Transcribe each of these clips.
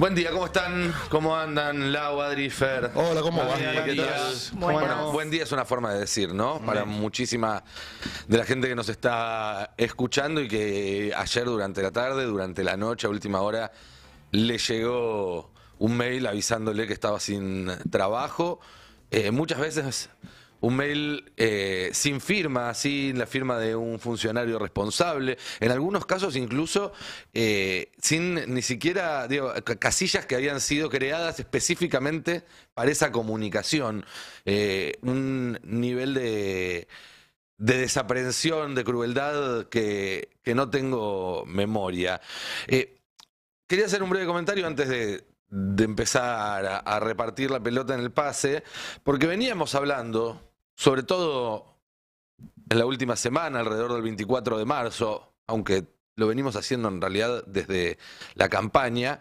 Buen día, ¿cómo están? ¿Cómo andan? Lau, Adri, Hola, ¿cómo van? buen día es una forma de decir, ¿no? Para muchísima de la gente que nos está escuchando y que ayer durante la tarde, durante la noche, a última hora, le llegó un mail avisándole que estaba sin trabajo. Eh, muchas veces un mail eh, sin firma, sin la firma de un funcionario responsable, en algunos casos incluso eh, sin ni siquiera digo, casillas que habían sido creadas específicamente para esa comunicación, eh, un nivel de, de, desaprensión, de crueldad que, que no tengo memoria. quería hacer un breve comentario antes de, de empezar a repartir la pelota en el pase, porque veníamos hablando sobre todo en la última semana, alrededor del 24 de marzo, aunque lo venimos haciendo en realidad desde la campaña,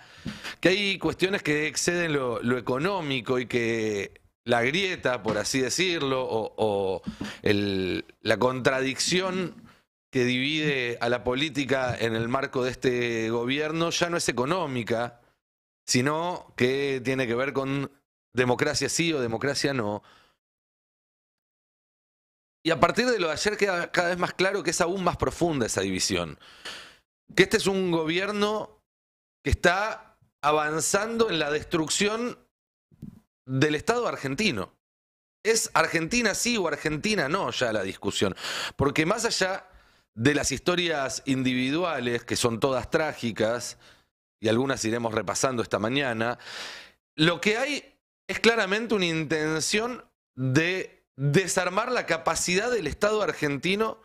que hay cuestiones que exceden lo, económico y que la grieta, por así decirlo, o, la contradicción que divide a la política en el marco de este gobierno ya no es económica, sino que tiene que ver con democracia sí o democracia no, y a partir de lo de ayer queda cada vez más claro que es aún más profunda esa división. Que este es un gobierno que está avanzando en la destrucción del Estado argentino. Es Argentina sí o Argentina no ya la discusión. Porque más allá de las historias individuales, que son todas trágicas, y algunas iremos repasando esta mañana, lo que hay es claramente una intención de desarmar la capacidad del Estado argentino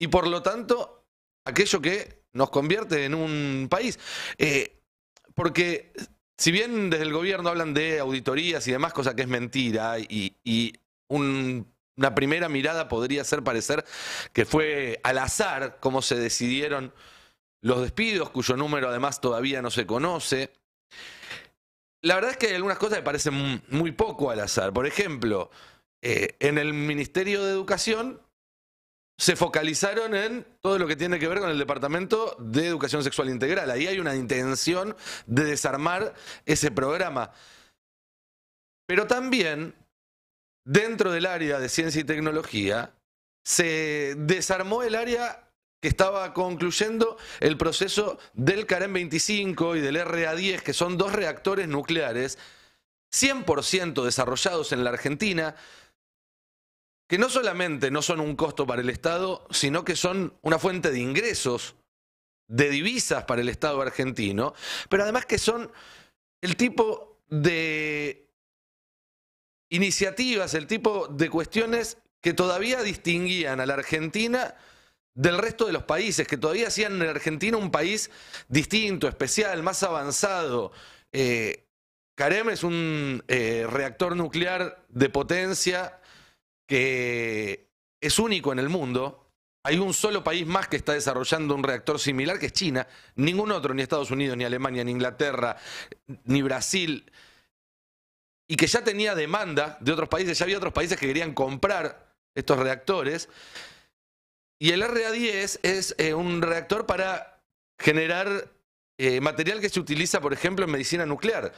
y por lo tanto aquello que nos convierte en un país. Eh, porque si bien desde el gobierno hablan de auditorías y demás, cosa que es mentira, y, una primera mirada podría hacer parecer que fue al azar cómo se decidieron los despidos, cuyo número además todavía no se conoce. La verdad es que hay algunas cosas que parecen muy poco al azar. Por ejemplo, eh, en el Ministerio de Educación se focalizaron en todo lo que tiene que ver con el Departamento de Educación Sexual Integral. Ahí hay una intención de desarmar ese programa. Pero también, dentro del área de ciencia y tecnología, se desarmó el área que estaba concluyendo el proceso del caren 25 y del RA10, que son dos reactores nucleares 100% desarrollados en la Argentina, que no solamente no son un costo para el Estado, sino que son una fuente de ingresos, de divisas para el Estado argentino, pero además que son el tipo de iniciativas, el tipo de cuestiones que todavía distinguían a la Argentina del resto de los países, que todavía hacían en Argentina un país distinto, especial, más avanzado. Eh, Carem es un eh, reactor nuclear de potencia que es único en el mundo. Hay un solo país más que está desarrollando un reactor similar, que es China. Ningún otro, ni Estados Unidos, ni Alemania, ni Inglaterra, ni Brasil. Y que ya tenía demanda de otros países, ya había otros países que querían comprar estos reactores. Y el RA10 es eh, un reactor para generar eh, material que se utiliza, por ejemplo, en medicina nuclear.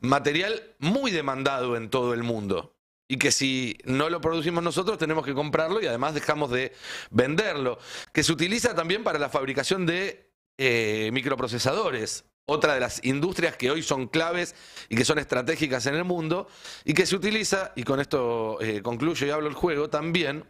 Material muy demandado en todo el mundo y que si no lo producimos nosotros tenemos que comprarlo y además dejamos de venderlo, que se utiliza también para la fabricación de eh, microprocesadores, otra de las industrias que hoy son claves y que son estratégicas en el mundo, y que se utiliza, y con esto eh, concluyo y hablo el juego, también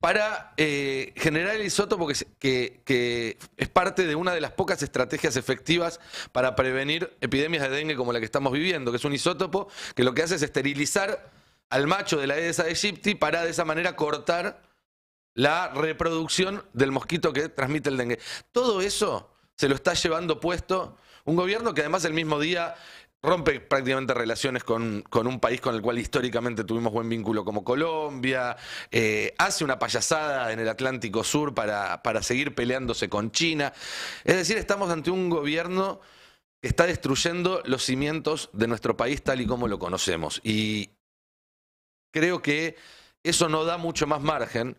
para eh, generar el isótopo que, es parte de una de las pocas estrategias efectivas para prevenir epidemias de dengue como la que estamos viviendo, que es un isótopo que lo que hace es esterilizar al macho de la Aedes aegypti para de esa manera cortar la reproducción del mosquito que transmite el dengue. Todo eso se lo está llevando puesto un gobierno que además el mismo día rompe prácticamente relaciones con, un país con el cual históricamente tuvimos buen vínculo como Colombia, eh, hace una payasada en el Atlántico Sur para seguir peleándose con China. Es decir, estamos ante un gobierno que está destruyendo los cimientos de nuestro país tal y como lo conocemos. Y creo que eso no da mucho más margen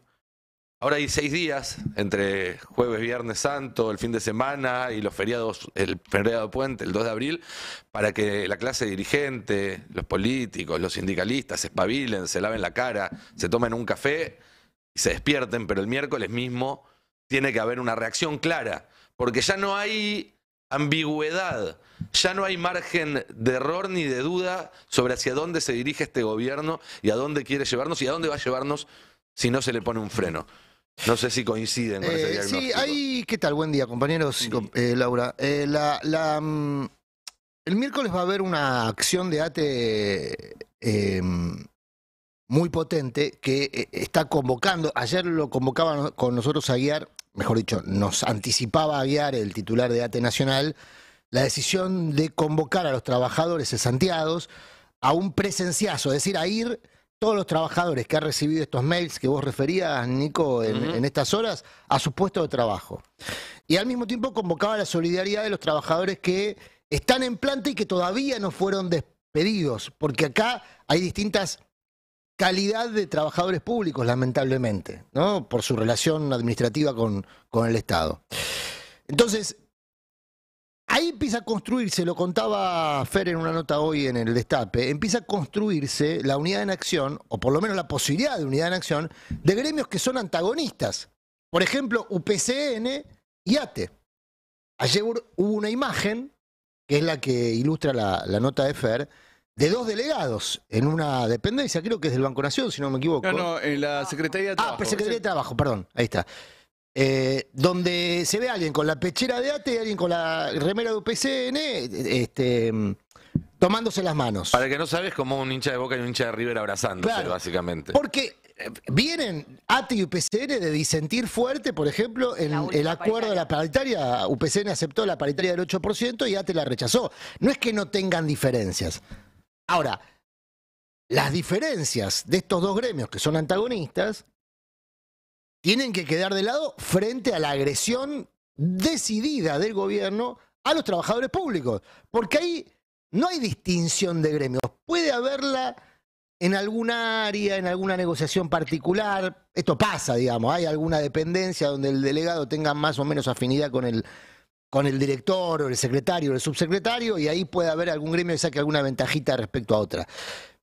Ahora hay seis días entre jueves, viernes santo, el fin de semana y los feriados, el feriado de puente, el 2 de abril, para que la clase dirigente, los políticos, los sindicalistas se espabilen, se laven la cara, se tomen un café y se despierten, pero el miércoles mismo tiene que haber una reacción clara, porque ya no hay ambigüedad, ya no hay margen de error ni de duda sobre hacia dónde se dirige este gobierno y a dónde quiere llevarnos y a dónde va a llevarnos si no se le pone un freno. No sé si coinciden con ese eh, Sí, hay. ¿Qué tal? Buen día, compañeros. Eh, Laura. Eh, mm, el miércoles va a haber una acción de ATE em, muy potente que está convocando. Ayer lo convocaban con nosotros a guiar, mejor dicho, nos anticipaba a guiar el titular de ATE Nacional la decisión de convocar a los trabajadores cesanteados a un presenciazo, es decir, a ir todos los trabajadores que han recibido estos mails que vos referías, Nico, en, estas horas, a su puesto de trabajo. Y al mismo tiempo convocaba la solidaridad de los trabajadores que están en planta y que todavía no fueron despedidos, porque acá hay distintas calidad de trabajadores públicos, lamentablemente, ¿no? por su relación administrativa con, con el Estado. Entonces, Ahí empieza a construirse, lo contaba Fer en una nota hoy en el Destape, empieza a construirse la unidad en acción, o por lo menos la posibilidad de unidad en acción, de gremios que son antagonistas. Por ejemplo, UPCN y ATE. Ayer hubo una imagen, que es la que ilustra la, nota de Fer, de dos delegados en una dependencia, creo que es del Banco Nación, si no me equivoco. No, no, en la Secretaría de ah, Trabajo. Ah, Secretaría de Trabajo, perdón, ahí está. Eh, donde se ve a alguien con la pechera de ATE y alguien con la remera de UPCN este, tomándose las manos. Para que no sabes, como un hincha de Boca y un hincha de River abrazándose, básicamente. Porque eh, vienen ATE y UPCN de disentir fuerte, por ejemplo, en el acuerdo de la paritaria. UPCN aceptó la paritaria del 8% y ATE la rechazó. No es que no tengan diferencias. Ahora, las diferencias de estos dos gremios que son antagonistas tienen que quedar de lado frente a la agresión decidida del gobierno a los trabajadores públicos. Porque ahí no hay distinción de gremios. Puede haberla en alguna área, en alguna negociación particular. Esto pasa, digamos. Hay alguna dependencia donde el delegado tenga más o menos afinidad con el, con el director o el secretario o el subsecretario y ahí puede haber algún gremio que saque alguna ventajita respecto a otra.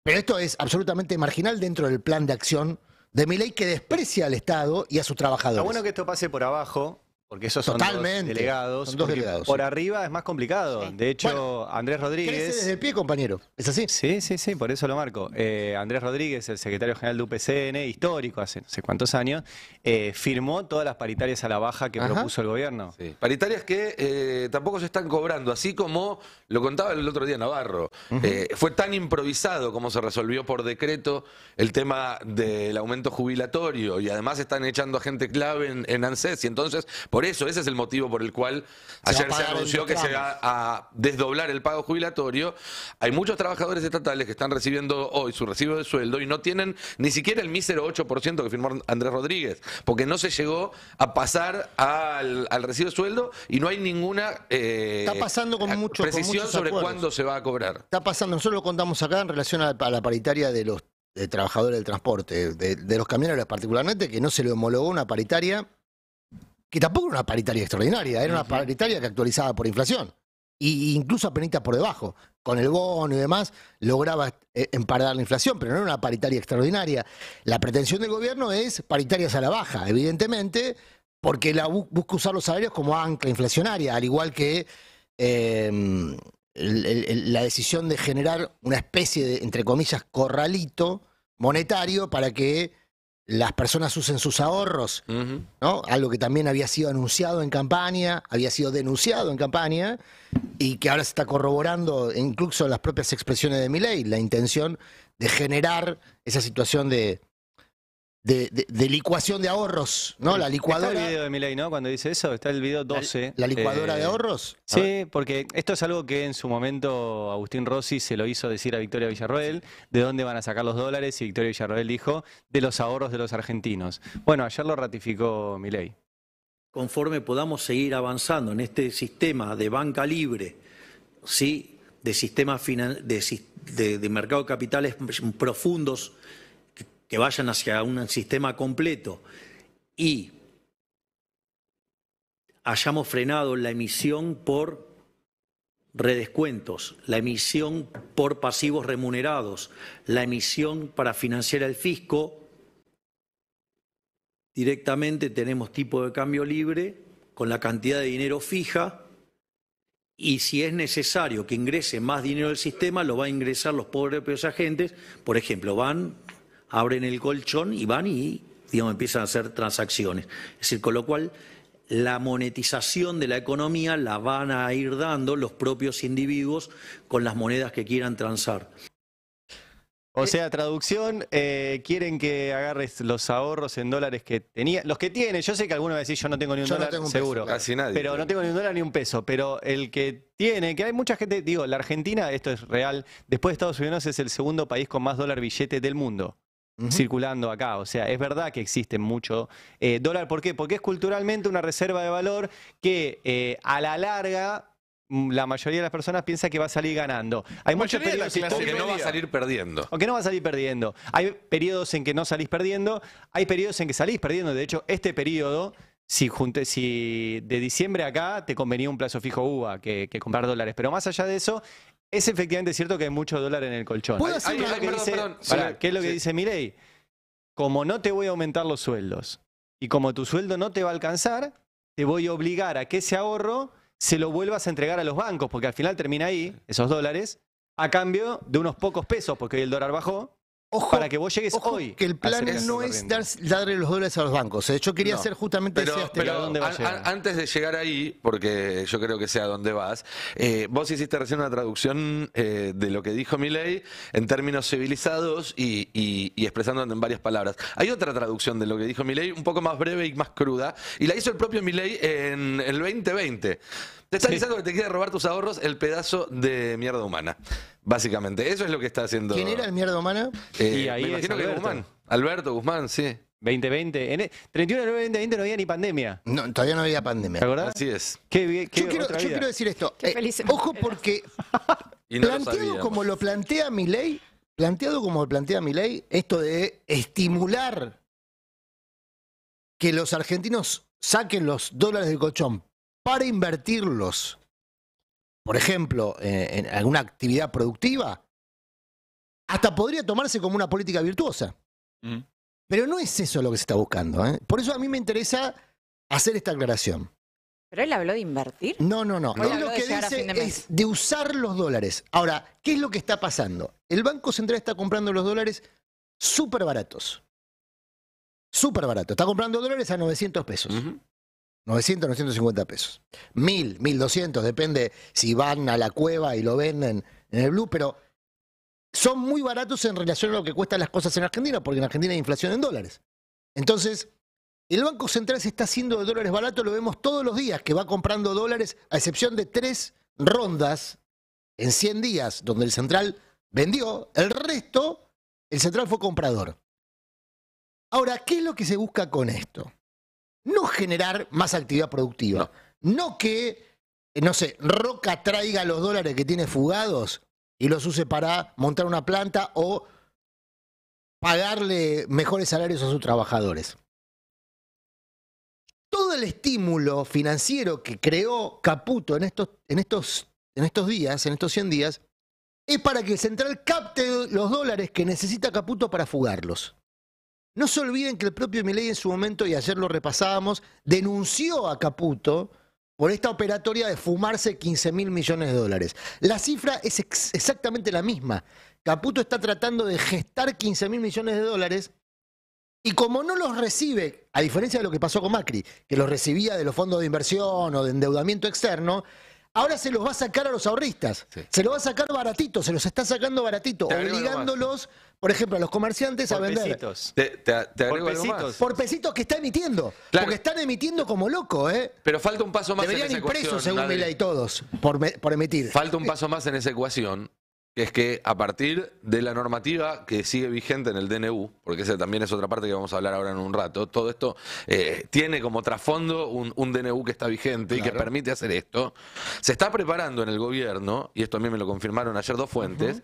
Pero esto es absolutamente marginal dentro del plan de acción de mi ley que desprecia al Estado y a sus trabajadores. Está bueno que esto pase por abajo, porque esos son delegados. Son delegados por arriba es más complicado. De hecho, Andrés Rodríguez. desde el pie, compañero. ¿Es así? Sí, sí, sí, por eso lo marco. Eh, Andrés Rodríguez, el secretario general de UPCN, histórico hace no sé cuántos años, eh, firmó todas las paritarias a la baja que propuso el gobierno. Paritarias que eh, tampoco se están cobrando, así como lo contaba el otro día Navarro. fue tan improvisado como se resolvió por decreto el tema del aumento jubilatorio y además están echando a gente clave en, en ANSES y entonces por eso, ese es el motivo por el cual ayer se anunció que se va a desdoblar el pago jubilatorio. Hay muchos trabajadores estatales que están recibiendo hoy su recibo de sueldo y no tienen ni siquiera el mísero 8% que firmó Andrés Rodríguez, porque no se llegó a pasar al, recibo de sueldo y no hay ninguna eh, Está pasando con precisión sobre cuándo se va a cobrar. Está pasando, nosotros lo contamos acá en relación a, la paritaria de los trabajadores del transporte, de, de los camioneros particularmente, que no se le homologó una paritaria que tampoco era una paritaria extraordinaria, era una paritaria que actualizaba por inflación. e incluso apenas por debajo, con el bono y demás, lograba eh, emparar la inflación, pero no era una paritaria extraordinaria. La pretensión del gobierno es paritarias a la baja, evidentemente, porque la busca usar los salarios como ancla inflacionaria, al igual que em, la decisión de generar una especie de, entre comillas, corralito monetario para que las personas usen sus ahorros, ¿no? Algo que también había sido anunciado en campaña, había sido denunciado en campaña y que ahora se está corroborando incluso las propias expresiones de mi ley, la intención de generar esa situación de, de, de, licuación de ahorros, ¿no? La licuadora. Está el video de Milei, ¿no? Cuando dice eso, está el video 12. ¿La, licuadora eh, de ahorros? sí, porque esto es algo que en su momento Agustín Rossi se lo hizo decir a Victoria Villarroel, de dónde van a sacar los dólares, y Victoria Villarroel dijo, de los ahorros de los argentinos. Bueno, ayer lo ratificó Milei. Conforme podamos seguir avanzando en este sistema de banca libre, ¿sí? de sistemas de, de, de mercado de capitales profundos, que vayan hacia un sistema completo y hayamos frenado la emisión por redescuentos, la emisión por pasivos remunerados, la emisión para financiar el fisco, directamente tenemos tipo de cambio libre con la cantidad de dinero fija y si es necesario que ingrese más dinero al sistema, lo va a ingresar los pobres propios agentes, por ejemplo, van abren el colchón y van y digamos, empiezan a hacer transacciones. Es decir, con lo cual la monetización de la economía la van a ir dando los propios individuos con las monedas que quieran transar. O sea, traducción, eh, quieren que agarres los ahorros en dólares que tenía, los que tiene, yo sé que algunos decir, yo no tengo ni un dólar, seguro, casi nadie. Pero no tengo ni un dólar ni un peso, pero el que tiene, que hay mucha gente, digo, la Argentina, esto es real, después de Estados Unidos es el segundo país con más dólar billete del mundo circulando acá. O sea, es verdad que existe mucho eh, dólar. ¿Por qué? Porque es culturalmente una reserva de valor que eh, a la larga mm, la mayoría de las personas piensa que va a salir ganando. Hay muchos periodos en que no va a salir perdiendo. que no va a salir perdiendo. Hay periodos en que no salís perdiendo, hay periodos en que salís perdiendo. De hecho, este periodo, si, de diciembre acá, te convenía un plazo fijo UVA que comprar dólares. Pero más allá de eso, es efectivamente cierto que hay mucho dólar en el colchón. ¿Qué es lo que dice ley? Como no te voy a aumentar los sueldos y como tu sueldo no te va a alcanzar, te voy a obligar a que ese ahorro se lo vuelvas a entregar a los bancos, porque al final termina ahí, esos dólares, a cambio de unos pocos pesos, porque hoy el dólar bajó, para que vos llegues hoy. Que el plan no es darle los dólares a los bancos. de ¿eh? Yo quería hacer justamente pero, dónde antes de llegar ahí, porque yo creo que sea dónde vas, eh, vos hiciste recién una traducción eh, de lo que dijo Milei en términos civilizados y, expresándolo en varias palabras. Hay otra traducción de lo que dijo Milei, un poco más breve y más cruda, y la hizo el propio Milei en el 2020. Te está diciendo que te quiere robar tus ahorros el pedazo de mierda humana. Básicamente, eso es lo que está haciendo. ¿Quién era el mierda humana? Eh, y ahí me imagino que Alberto. Guzmán. Alberto Guzmán, sí. 2020. En 31 de noviembre 2020 no había ni pandemia. No, todavía no había pandemia. ¿Te acordás? Así es. yo, quiero, decir esto. ojo porque planteado como lo plantea mi ley, planteado como lo plantea mi ley, esto de estimular que los argentinos saquen los dólares del colchón para invertirlos, por ejemplo, eh, en, alguna actividad productiva, hasta podría tomarse como una política virtuosa. Mm. Pero no es eso lo que se está buscando. ¿eh? Por eso a mí me interesa hacer esta aclaración. ¿Pero él habló de invertir? No, no, no. Él lo que dice es de usar los dólares. Ahora, ¿qué es lo que está pasando? El Banco Central está comprando los dólares súper baratos. Súper barato. Está comprando dólares a 900 pesos. 900, 950 pesos. 1000, 1200, depende si van a la cueva y lo venden en el Blue, pero son muy baratos en relación a lo que cuestan las cosas en Argentina, porque en Argentina hay inflación en dólares. Entonces, el Banco Central se está haciendo de dólares baratos, lo vemos todos los días, que va comprando dólares, a excepción de tres rondas en 100 días, donde el Central vendió, el resto, el Central fue comprador. Ahora, ¿qué es lo que se busca con esto? no generar más actividad productiva. No, que, eh, no sé, Roca traiga los dólares que tiene fugados y los use para montar una planta o pagarle mejores salarios a sus trabajadores. Todo el estímulo financiero que creó Caputo en estos, en estos, en estos días, en estos 100 días, es para que el central capte los dólares que necesita Caputo para fugarlos. No se olviden que el propio Milei en su momento, y ayer lo repasábamos, denunció a Caputo por esta operatoria de fumarse 15 mil millones de dólares. La cifra es exactamente la misma. Caputo está tratando de gestar 15 mil millones de dólares y como no los recibe, a diferencia de lo que pasó con Macri, que los recibía de los fondos de inversión o de endeudamiento externo, ahora se los va a sacar a los ahorristas. Se los va a sacar baratito, se los está sacando baratito, obligándolos por ejemplo, los comerciantes a vender. Pesitos. Te, te, por pesitos. Más. Por pesitos que está emitiendo. Porque están emitiendo como loco, ¿eh? Pero falta un paso más en esa ecuación. impresos, según Mila y todos, por, emitir. Falta un paso más en esa ecuación, que es que a partir de la normativa que sigue vigente en el DNU, porque esa también es otra parte que vamos a hablar ahora en un rato, todo esto eh, tiene como trasfondo un, DNU que está vigente y que permite hacer esto, se está preparando en el gobierno, y esto a mí me lo confirmaron ayer dos fuentes,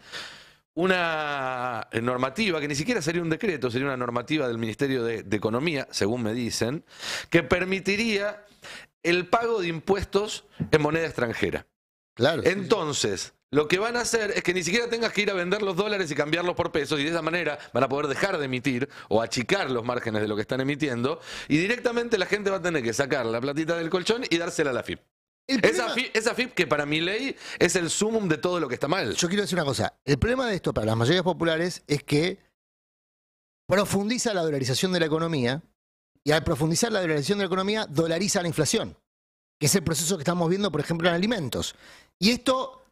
una eh, normativa, que ni siquiera sería un decreto, sería una normativa del Ministerio de, Economía, según me dicen, que permitiría el pago de impuestos en moneda extranjera. Claro. Entonces, lo que van a hacer es que ni siquiera tengas que ir a vender los dólares y cambiarlos por pesos y de esa manera van a poder dejar de emitir o achicar los márgenes de lo que están emitiendo y directamente la gente va a tener que sacar la platita del colchón y dársela a la FIP. Esa, FIP, que para mi ley es el sumum de todo lo que está mal. Yo quiero decir una cosa. El problema de esto para las mayorías populares es que profundiza la dolarización de la economía y al profundizar la dolarización de la economía dolariza la inflación, que es el proceso que estamos viendo, por ejemplo, en alimentos. Y esto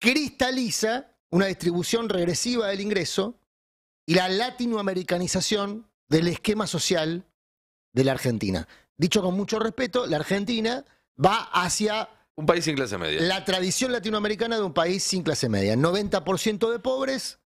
cristaliza una distribución regresiva del ingreso y la latinoamericanización del esquema social de la Argentina. Dicho con mucho respeto, la Argentina va hacia... Un país sin clase media. La tradición latinoamericana de un país sin clase media. 90% de pobres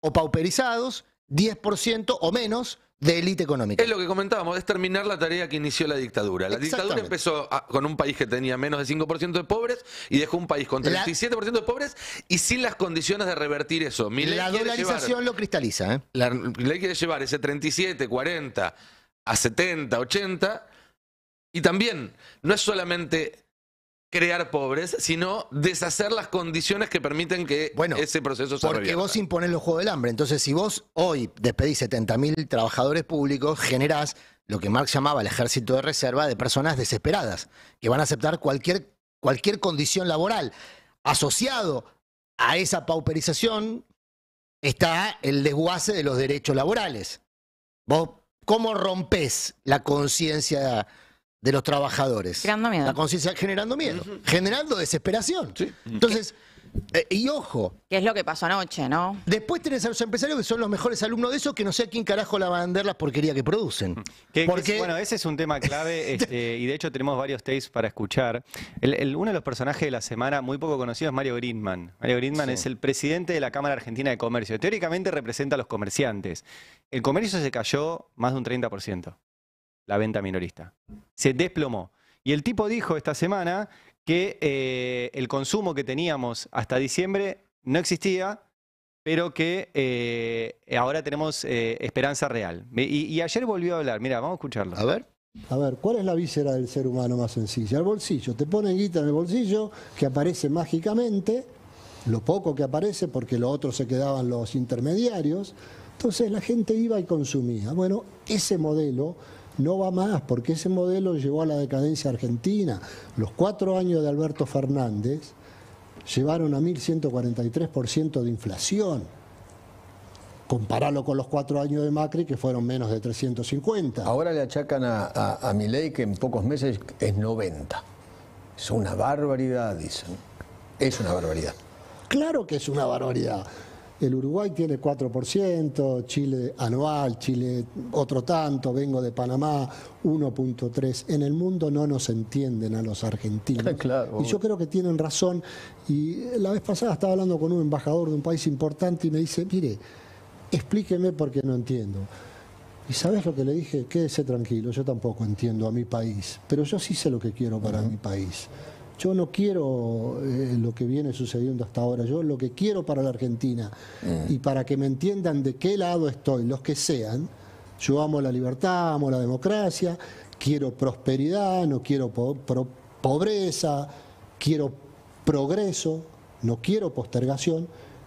o pauperizados, 10% o menos de élite económica. Es lo que comentábamos, es terminar la tarea que inició la dictadura. La dictadura empezó con un país que tenía menos de 5% de pobres y dejó un país con 37% de pobres y sin las condiciones de revertir eso. la dolarización lo cristaliza. ¿eh? La ley quiere llevar ese 37, 40 a 70, 80 y también, no es solamente crear pobres, sino deshacer las condiciones que permiten que bueno, ese proceso se Porque vos imponés el juego del hambre. Entonces, si vos hoy despedís 70.000 trabajadores públicos, generás lo que Marx llamaba el ejército de reserva de personas desesperadas, que van a aceptar cualquier, cualquier condición laboral. Asociado a esa pauperización está el desguace de los derechos laborales. Vos, ¿cómo rompes la conciencia de los trabajadores. Generando miedo. La conciencia generando miedo, generando desesperación. Entonces, eh, y ojo. ¿Qué es lo que pasó anoche, no? Después tenés a los empresarios que son los mejores alumnos de eso, que no sé a quién carajo la van a vender las porquerías que producen. Mm. Porque... bueno, ese es un tema clave este, y de hecho tenemos varios tapes para escuchar. uno de los personajes de la semana muy poco conocido es Mario Greenman. Mario Greenman es el presidente de la Cámara Argentina de Comercio. Teóricamente representa a los comerciantes. El comercio se cayó más de un 30% la venta minorista. Se desplomó. Y el tipo dijo esta semana que eh, el consumo que teníamos hasta diciembre no existía, pero que eh, ahora tenemos eh, esperanza real. Y, ayer volvió a hablar, mira, vamos a escucharlo. A ver. A ver, ¿cuál es la víscera del ser humano más sencilla? El bolsillo. Te ponen guita en el bolsillo, que aparece mágicamente, lo poco que aparece, porque lo otro se quedaban los intermediarios. Entonces la gente iba y consumía. Bueno, ese modelo no va más, porque ese modelo llevó a la decadencia argentina. Los cuatro años de Alberto Fernández llevaron a 1.143% de inflación. Compararlo con los cuatro años de Macri, que fueron menos de 350. Ahora le achacan a, a, a que en pocos meses es 90. Es una barbaridad, dicen. Es una barbaridad. Claro que es una barbaridad el Uruguay tiene 4%, Chile anual, Chile otro tanto, vengo de Panamá, 1.3%. En el mundo no nos entienden a los argentinos. Claro. y yo creo que tienen razón. Y la vez pasada estaba hablando con un embajador de un país importante y me dice, mire, explíqueme porque no entiendo. ¿Y sabes lo que le dije? Quédese tranquilo, yo tampoco entiendo a mi país, pero yo sí sé lo que quiero para mi país. Yo no quiero eh, lo que viene sucediendo hasta ahora, yo lo que quiero para la Argentina eh. y para que me entiendan de qué lado estoy, los que sean, yo amo la libertad, amo la democracia, quiero prosperidad, no quiero pobreza, quiero progreso, no quiero postergación,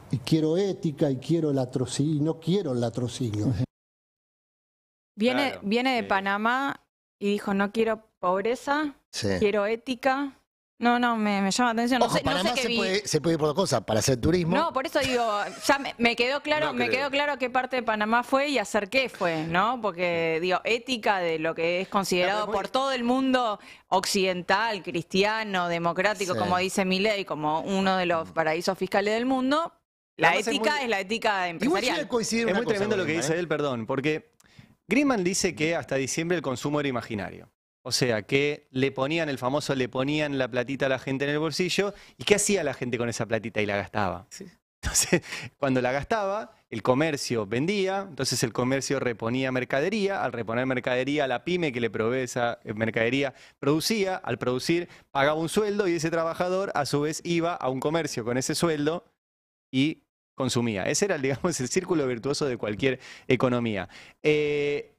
y quiero ética y quiero latrocinio, no quiero latrocinio. Viene, viene de Panamá y dijo, no quiero pobreza, quiero ética, no, no, me, llama la atención. Ojo, no Panamá se, puede, ir por dos cosas, para hacer turismo. No, por eso digo, ya me, quedó claro, me quedó claro qué parte de Panamá fue y hacer qué fue, ¿no? Porque digo, ética de lo que es considerado por todo el mundo occidental, cristiano, democrático, como dice Miley, como uno de los paraísos fiscales del mundo. La ética es, la ética empresarial. Igual es muy tremendo lo que dice ¿eh? él, perdón, porque grimman dice que hasta diciembre el consumo era imaginario. O sea, que le ponían el famoso, le ponían la platita a la gente en el bolsillo. ¿Y qué hacía la gente con esa platita? Y la gastaba. Entonces, cuando la gastaba, el comercio vendía, entonces el comercio reponía mercadería, al reponer mercadería, la pyme que le provee esa eh, mercadería producía, al producir pagaba un sueldo y ese trabajador a su vez iba a un comercio con ese sueldo y consumía. Ese era, digamos, el círculo virtuoso de cualquier economía. Eh,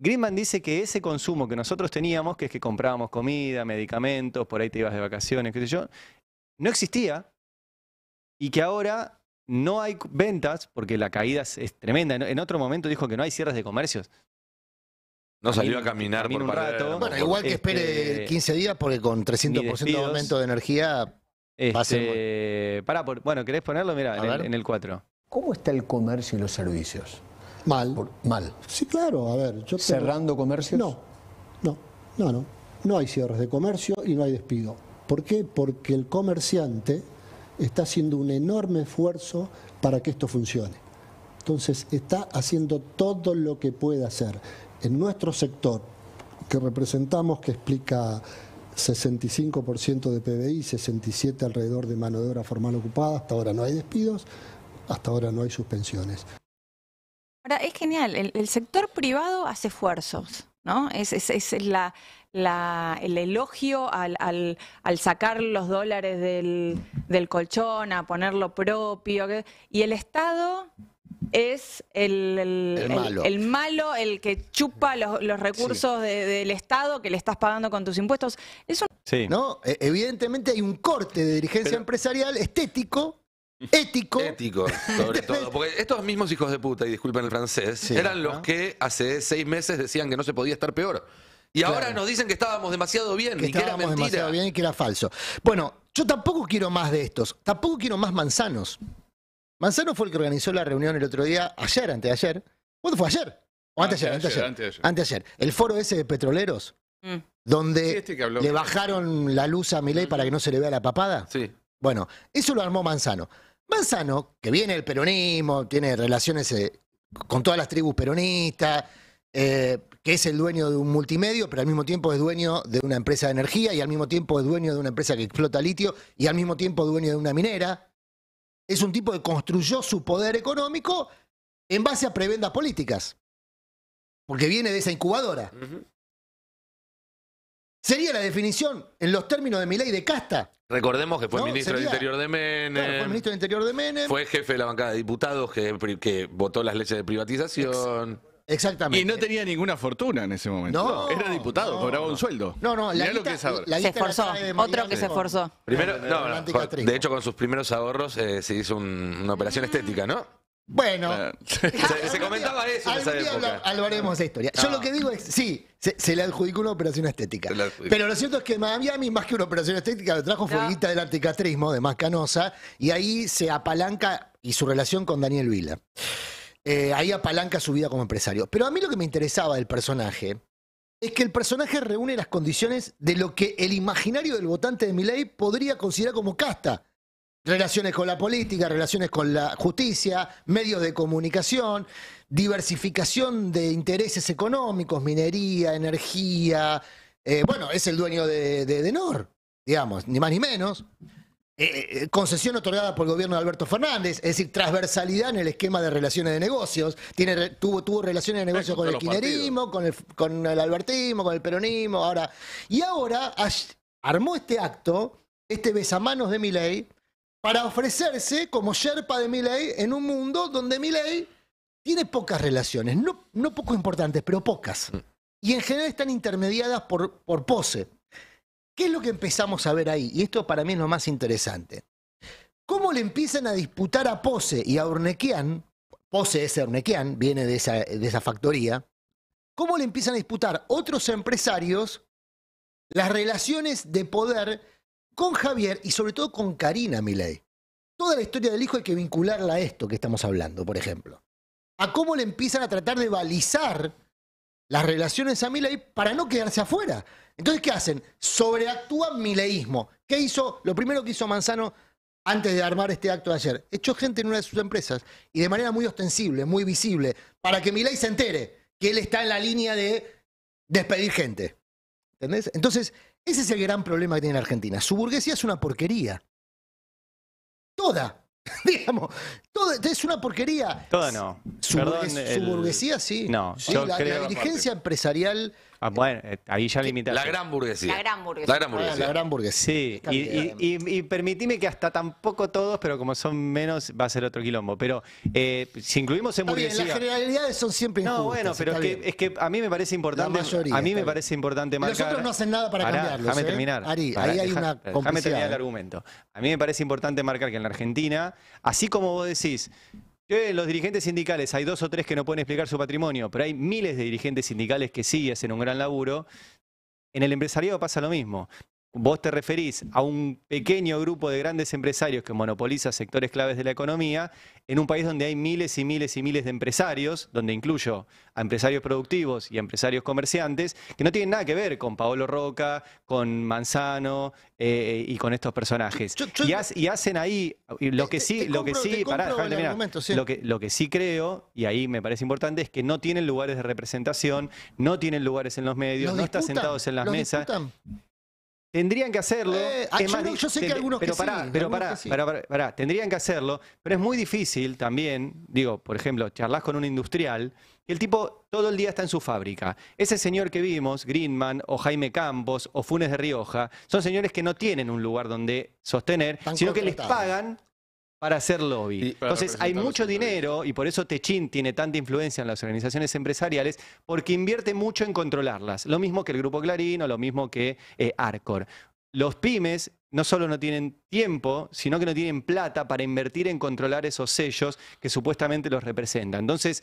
Greenman dice que ese consumo que nosotros teníamos, que es que comprábamos comida, medicamentos, por ahí te ibas de vacaciones, qué sé yo, no existía y que ahora no hay ventas porque la caída es, tremenda. En, otro momento dijo que no hay cierres de comercios. No salió a caminar por un rato. Bueno, igual que espere 15 este, días porque con 300% de aumento de energía va a ser... Este, bueno, ¿querés ponerlo? Mira, en, en el 4. ¿Cómo está el comercio y los servicios? Mal. mal. Sí, claro, a ver. Yo ¿Cerrando comercios? No, no, no, no. No hay cierres de comercio y no hay despido. ¿Por qué? Porque el comerciante está haciendo un enorme esfuerzo para que esto funcione. Entonces está haciendo todo lo que puede hacer. En nuestro sector, que representamos, que explica 65% de PBI, 67% alrededor de mano de obra formal ocupada, hasta ahora no hay despidos, hasta ahora no hay suspensiones. Ahora, es genial, el, sector privado hace esfuerzos, ¿no? Es, es, el elogio al, sacar los dólares del, colchón, a ponerlo propio, y el Estado es el, malo. el, que chupa los, recursos del Estado que le estás pagando con tus impuestos. Eso... Sí. ¿No? E, evidentemente hay un corte de dirigencia empresarial estético ético. Ético, sobre todo. Porque estos mismos hijos de puta, y disculpen el francés, eran los que hace seis meses decían que no se podía estar peor. Y ahora nos dicen que estábamos demasiado bien que y que era mentira. demasiado bien y que era falso. Bueno, yo tampoco quiero más de estos. Tampoco quiero más manzanos. Manzano fue el que organizó la reunión el otro día, ayer, anteayer. ¿Cuándo fue ayer? O anteayer, anteayer. Anteayer. El foro ese de petroleros, mm. donde este le bajaron la luz a Milei para que no se le vea la papada. Sí. Bueno, eso lo armó Manzano. Manzano, que viene del peronismo, tiene relaciones eh, con todas las tribus peronistas, eh, que es el dueño de un multimedio, pero al mismo tiempo es dueño de una empresa de energía y al mismo tiempo es dueño de una empresa que explota litio y al mismo tiempo dueño de una minera. Es un tipo que construyó su poder económico en base a prebendas políticas, porque viene de esa incubadora. Sería la definición, en los términos de mi ley de casta. Recordemos que fue ministro del Interior de Menem. fue ministro del Interior de Menem. Fue jefe de la bancada de diputados que, votó las leyes de privatización. Exactamente. Y no tenía ninguna fortuna en ese momento. No, era diputado, cobraba un sueldo. No, no, la, guita, la se esforzó. otro que se esforzó. Primero, no, de hecho, con sus primeros ahorros eh, se hizo una operación estética, ¿no? Bueno, se, comentaba eso. En esa historia. Yo lo que digo es, sí, se, le adjudicó una operación estética. Pero lo cierto es que Miami, más que una operación estética, lo trajo fueguita del articatrismo de canosa, y ahí se apalanca y su relación con Daniel Vila. Eh, ahí apalanca su vida como empresario. Pero a mí lo que me interesaba del personaje es que el personaje reúne las condiciones de lo que el imaginario del votante de Milei podría considerar como casta relaciones con la política, relaciones con la justicia, medios de comunicación, diversificación de intereses económicos, minería, energía. Eh, bueno, es el dueño de, de, NOR, digamos, ni más ni menos. Eh, eh, concesión otorgada por el gobierno de Alberto Fernández, es decir, transversalidad en el esquema de relaciones de negocios. Tiene, tuvo, tuvo relaciones de negocios con, el kirchnerismo, con el, con el albertismo, con el peronismo, ahora. Y ahora armó este acto, este besamanos de mi ley, para ofrecerse como Sherpa de Milley en un mundo donde Milley tiene pocas relaciones, no, poco importantes, pero pocas. Mm. Y en general están intermediadas por, pose. ¿Qué es lo que empezamos a ver ahí? Y esto para mí es lo más interesante. ¿Cómo le empiezan a disputar a Pose y a Urnequian? Pose es Urnequian, viene de esa factoría. ¿Cómo le empiezan a disputar otros empresarios las relaciones de poder con Javier y sobre todo con Karina Milei. Toda la historia del hijo hay que vincularla a esto que estamos hablando, por ejemplo. A cómo le empiezan a tratar de balizar las relaciones a Milei para no quedarse afuera. Entonces, ¿qué hacen? Sobreactúan mileísmo. ¿Qué hizo? Lo primero que hizo Manzano antes de armar este acto de ayer. Echó gente en una de sus empresas y de manera muy ostensible, muy visible, para que Milei se entere que él está en la línea de despedir gente. ¿Entendés? Entonces, ese es el gran problema que tiene la Argentina. Su burguesía es una porquería. Toda. Digamos, es una porquería. Toda no. Su, burguesía sí. No, yo la, la dirigencia empresarial Ah, bueno, eh, ahí ya limita La gran burguesía. La gran burguesía. La gran burguesía. Ah, la gran burguesía. Sí, y, y, permitime que hasta tampoco todos, pero como son menos, va a ser otro quilombo. Pero eh, si incluimos en está burguesía. Bien, las generalidades son siempre No, bueno, pero es que, a mí me parece importante. La mayoría, a mí me parece importante marcar. Nosotros no hacen nada para cambiarlos. Déjame ¿eh? terminar. ahí hay una terminar el argumento. A mí me parece importante marcar que en la Argentina, así como vos decís, eh, los dirigentes sindicales, hay dos o tres que no pueden explicar su patrimonio, pero hay miles de dirigentes sindicales que sí hacen un gran laburo. En el empresariado pasa lo mismo vos te referís a un pequeño grupo de grandes empresarios que monopoliza sectores claves de la economía en un país donde hay miles y miles y miles de empresarios, donde incluyo a empresarios productivos y a empresarios comerciantes, que no tienen nada que ver con Paolo Roca, con Manzano eh, y con estos personajes. y, hacen ahí lo que sí, lo que sí, Lo, que, sí creo, y ahí me parece importante, es que no tienen lugares de representación, no tienen lugares en los medios, no están sentados en las mesas. Tendrían que hacerlo. Eh, ah, yo, sé que algunos pero sí, Pero pará, pará, pará, tendrían que hacerlo, pero es muy difícil también, digo, por ejemplo, charlas con un industrial, y el tipo todo el día está en su fábrica. Ese señor que vimos, Greenman, o Jaime Campos, o Funes de Rioja, son señores que no tienen un lugar donde sostener, sino que les pagan para hacer lobby. Entonces hay mucho dinero y por eso Techin tiene tanta influencia en las organizaciones empresariales porque invierte mucho en controlarlas. Lo mismo que el Grupo Clarín o lo mismo que eh, Arcor. Los pymes no solo no tienen tiempo, sino que no tienen plata para invertir en controlar esos sellos que supuestamente los representan. Entonces,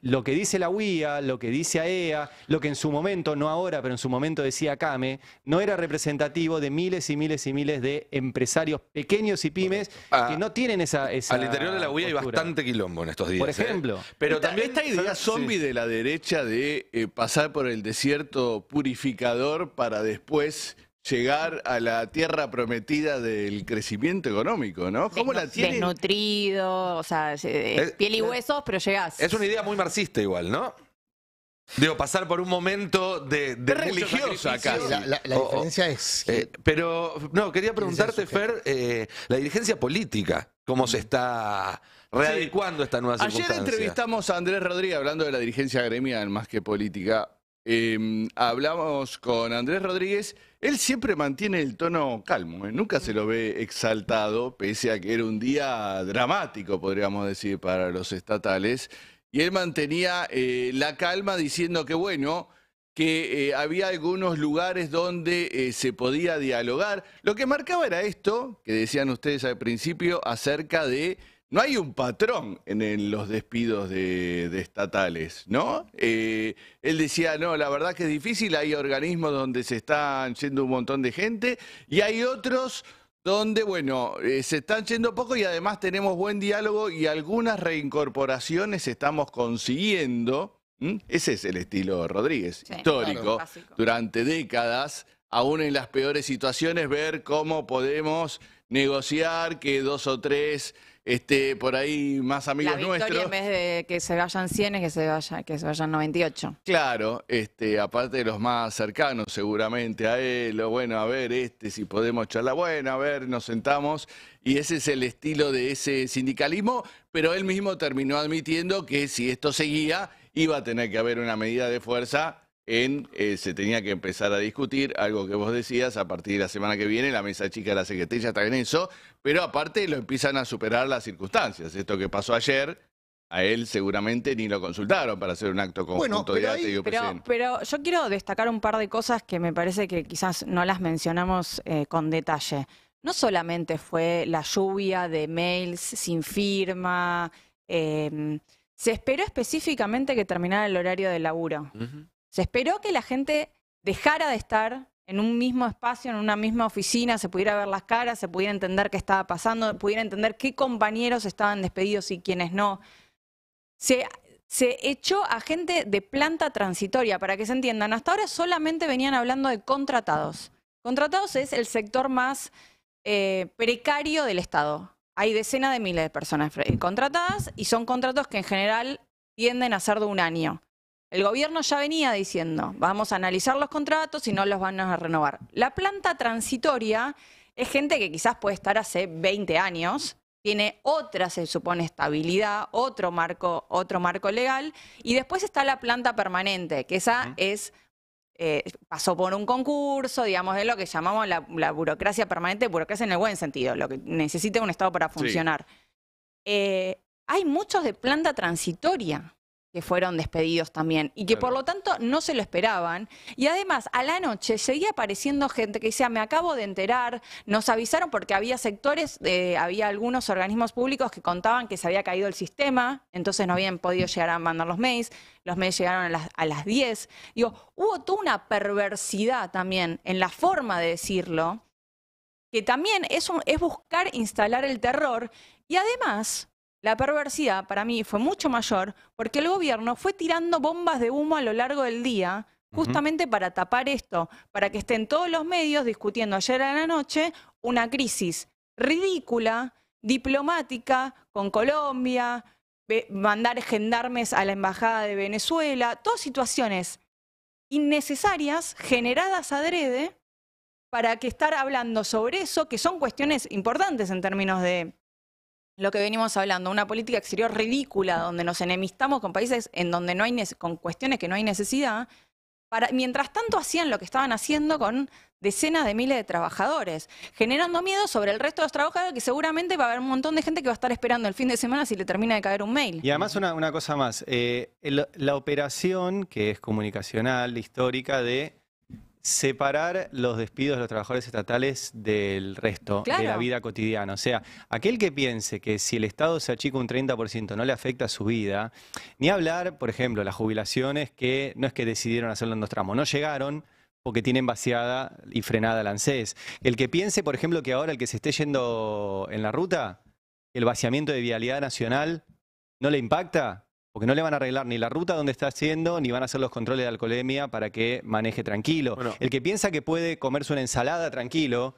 lo que dice la UIA, lo que dice AEA, e lo que en su momento, no ahora, pero en su momento decía CAME, no era representativo de miles y miles y miles de empresarios pequeños y pymes ah, que no tienen esa, Al interior de la UIA hay bastante quilombo en estos días. Por ¿eh? ejemplo. Pero también esta idea zombie de la derecha de eh, pasar por el desierto purificador para después llegar a la tierra prometida del crecimiento económico, ¿no? ¿Cómo la Desnutrido, o sea, eh, piel y eh, huesos, pero llegás. Es una idea muy marxista igual, ¿no? Digo, pasar por un momento de, religiosa La, diferencia es. Eh, pero, no, quería preguntarte, Fer, la dirigencia política, ¿cómo se mm. está readecuando esta nueva Ayer entrevistamos a Andrés Rodríguez hablando de la dirigencia gremial más que política. Em, hablamos con Andrés Rodríguez. Él siempre mantiene el tono calmo, ¿eh? nunca se lo ve exaltado, pese a que era un día dramático, podríamos decir, para los estatales. Y él mantenía eh, la calma diciendo que, bueno, que eh, había algunos lugares donde se podía dialogar. Lo que marcaba era esto, que decían ustedes al principio, acerca de no hay un patrón en los despidos de, estatales, ¿no? Eh, él decía, no, la verdad que es difícil, hay organismos donde se están yendo un montón de gente y hay otros donde, bueno, eh, se están yendo poco y además tenemos buen diálogo y algunas reincorporaciones estamos consiguiendo. Ese es el estilo Rodríguez, histórico, durante décadas, aún en las peores situaciones, ver cómo podemos negociar que dos o tres este, por ahí más amigos nuestros. en vez de que se vayan 100 es que se, vaya, que se vayan 98. Claro, este, aparte de los más cercanos seguramente a él, o bueno, a ver, este, si podemos charlar, bueno, a ver, nos sentamos. Y ese es el estilo de ese sindicalismo, pero él mismo terminó admitiendo que si esto seguía, iba a tener que haber una medida de fuerza eh, se tenía que empezar a discutir algo que vos decías a partir de la semana que viene la mesa chica de la secretaría está en eso pero aparte lo empiezan a superar las circunstancias esto que pasó ayer a él seguramente ni lo consultaron para hacer un acto conjunto bueno, de pero, pero, yo quiero destacar un par de cosas que me parece que quizás no las mencionamos eh, con detalle. No solamente fue la lluvia de mails sin firma, eh, se esperó específicamente que terminara el horario de laburo. Se esperó que la gente dejara de estar en un mismo espacio, en una misma oficina, se pudiera ver las caras, se pudiera entender qué estaba pasando, pudiera entender qué compañeros estaban despedidos y quiénes no. Se, echó a gente de planta transitoria, para que se entiendan. Hasta ahora solamente venían hablando de contratados. Contratados es el sector más eh, precario del Estado. Hay decenas de miles de personas eh, contratadas y son contratos que en general tienden a ser de un año. El gobierno ya venía diciendo, vamos a analizar los contratos y no los van a renovar. La planta transitoria es gente que quizás puede estar hace 20 años, tiene otra, se supone, estabilidad, otro marco, otro marco legal, y después está la planta permanente, que esa es eh, pasó por un concurso, digamos, es lo que llamamos la, burocracia permanente, burocracia en el buen sentido, lo que necesita un Estado para funcionar. Eh, hay muchos de planta transitoria que fueron despedidos también y que por lo tanto no se lo esperaban. Y además, a la noche seguía apareciendo gente que decía, me acabo de enterar, nos avisaron porque había sectores, eh, había algunos organismos públicos que contaban que se había caído el sistema, entonces no habían podido llegar a mandar los mails, los mails llegaron a las, a las 10. Digo, hubo toda una perversidad también en la forma de decirlo, que también es, es buscar instalar el terror y además la perversidad para mí fue mucho mayor porque el gobierno fue tirando bombas de humo a lo largo del día justamente para tapar esto, para que estén todos los medios discutiendo ayer en la noche una crisis ridícula, diplomática, con Colombia, mandar gendarmes a la Embajada de Venezuela, todas situaciones innecesarias generadas adrede para que estar hablando sobre eso, que son cuestiones importantes en términos de lo que venimos hablando, una política exterior ridícula, donde nos enemistamos con países en donde no hay con cuestiones que no hay necesidad, mientras tanto hacían lo que estaban haciendo con decenas de miles de trabajadores, generando miedo sobre el resto de los trabajadores, que seguramente va a haber un montón de gente que va a estar esperando el fin de semana si le termina de caer un mail. Y además una, cosa más, eh, la operación que es comunicacional, histórica, de separar los despidos de los trabajadores estatales del resto de la vida cotidiana. O sea, aquel que piense que si el Estado se achica un 30% no le afecta a su vida, ni hablar, por ejemplo, las jubilaciones que no es que decidieron hacerlo en dos tramos, no llegaron porque tienen vaciada y frenada la ANSES. El que piense, por ejemplo, que ahora el que se esté yendo en la ruta, el vaciamiento de vialidad nacional no le impacta, porque no le van a arreglar ni la ruta donde está haciendo, ni van a hacer los controles de alcoholemia para que maneje tranquilo. El que piensa que puede comerse una ensalada tranquilo,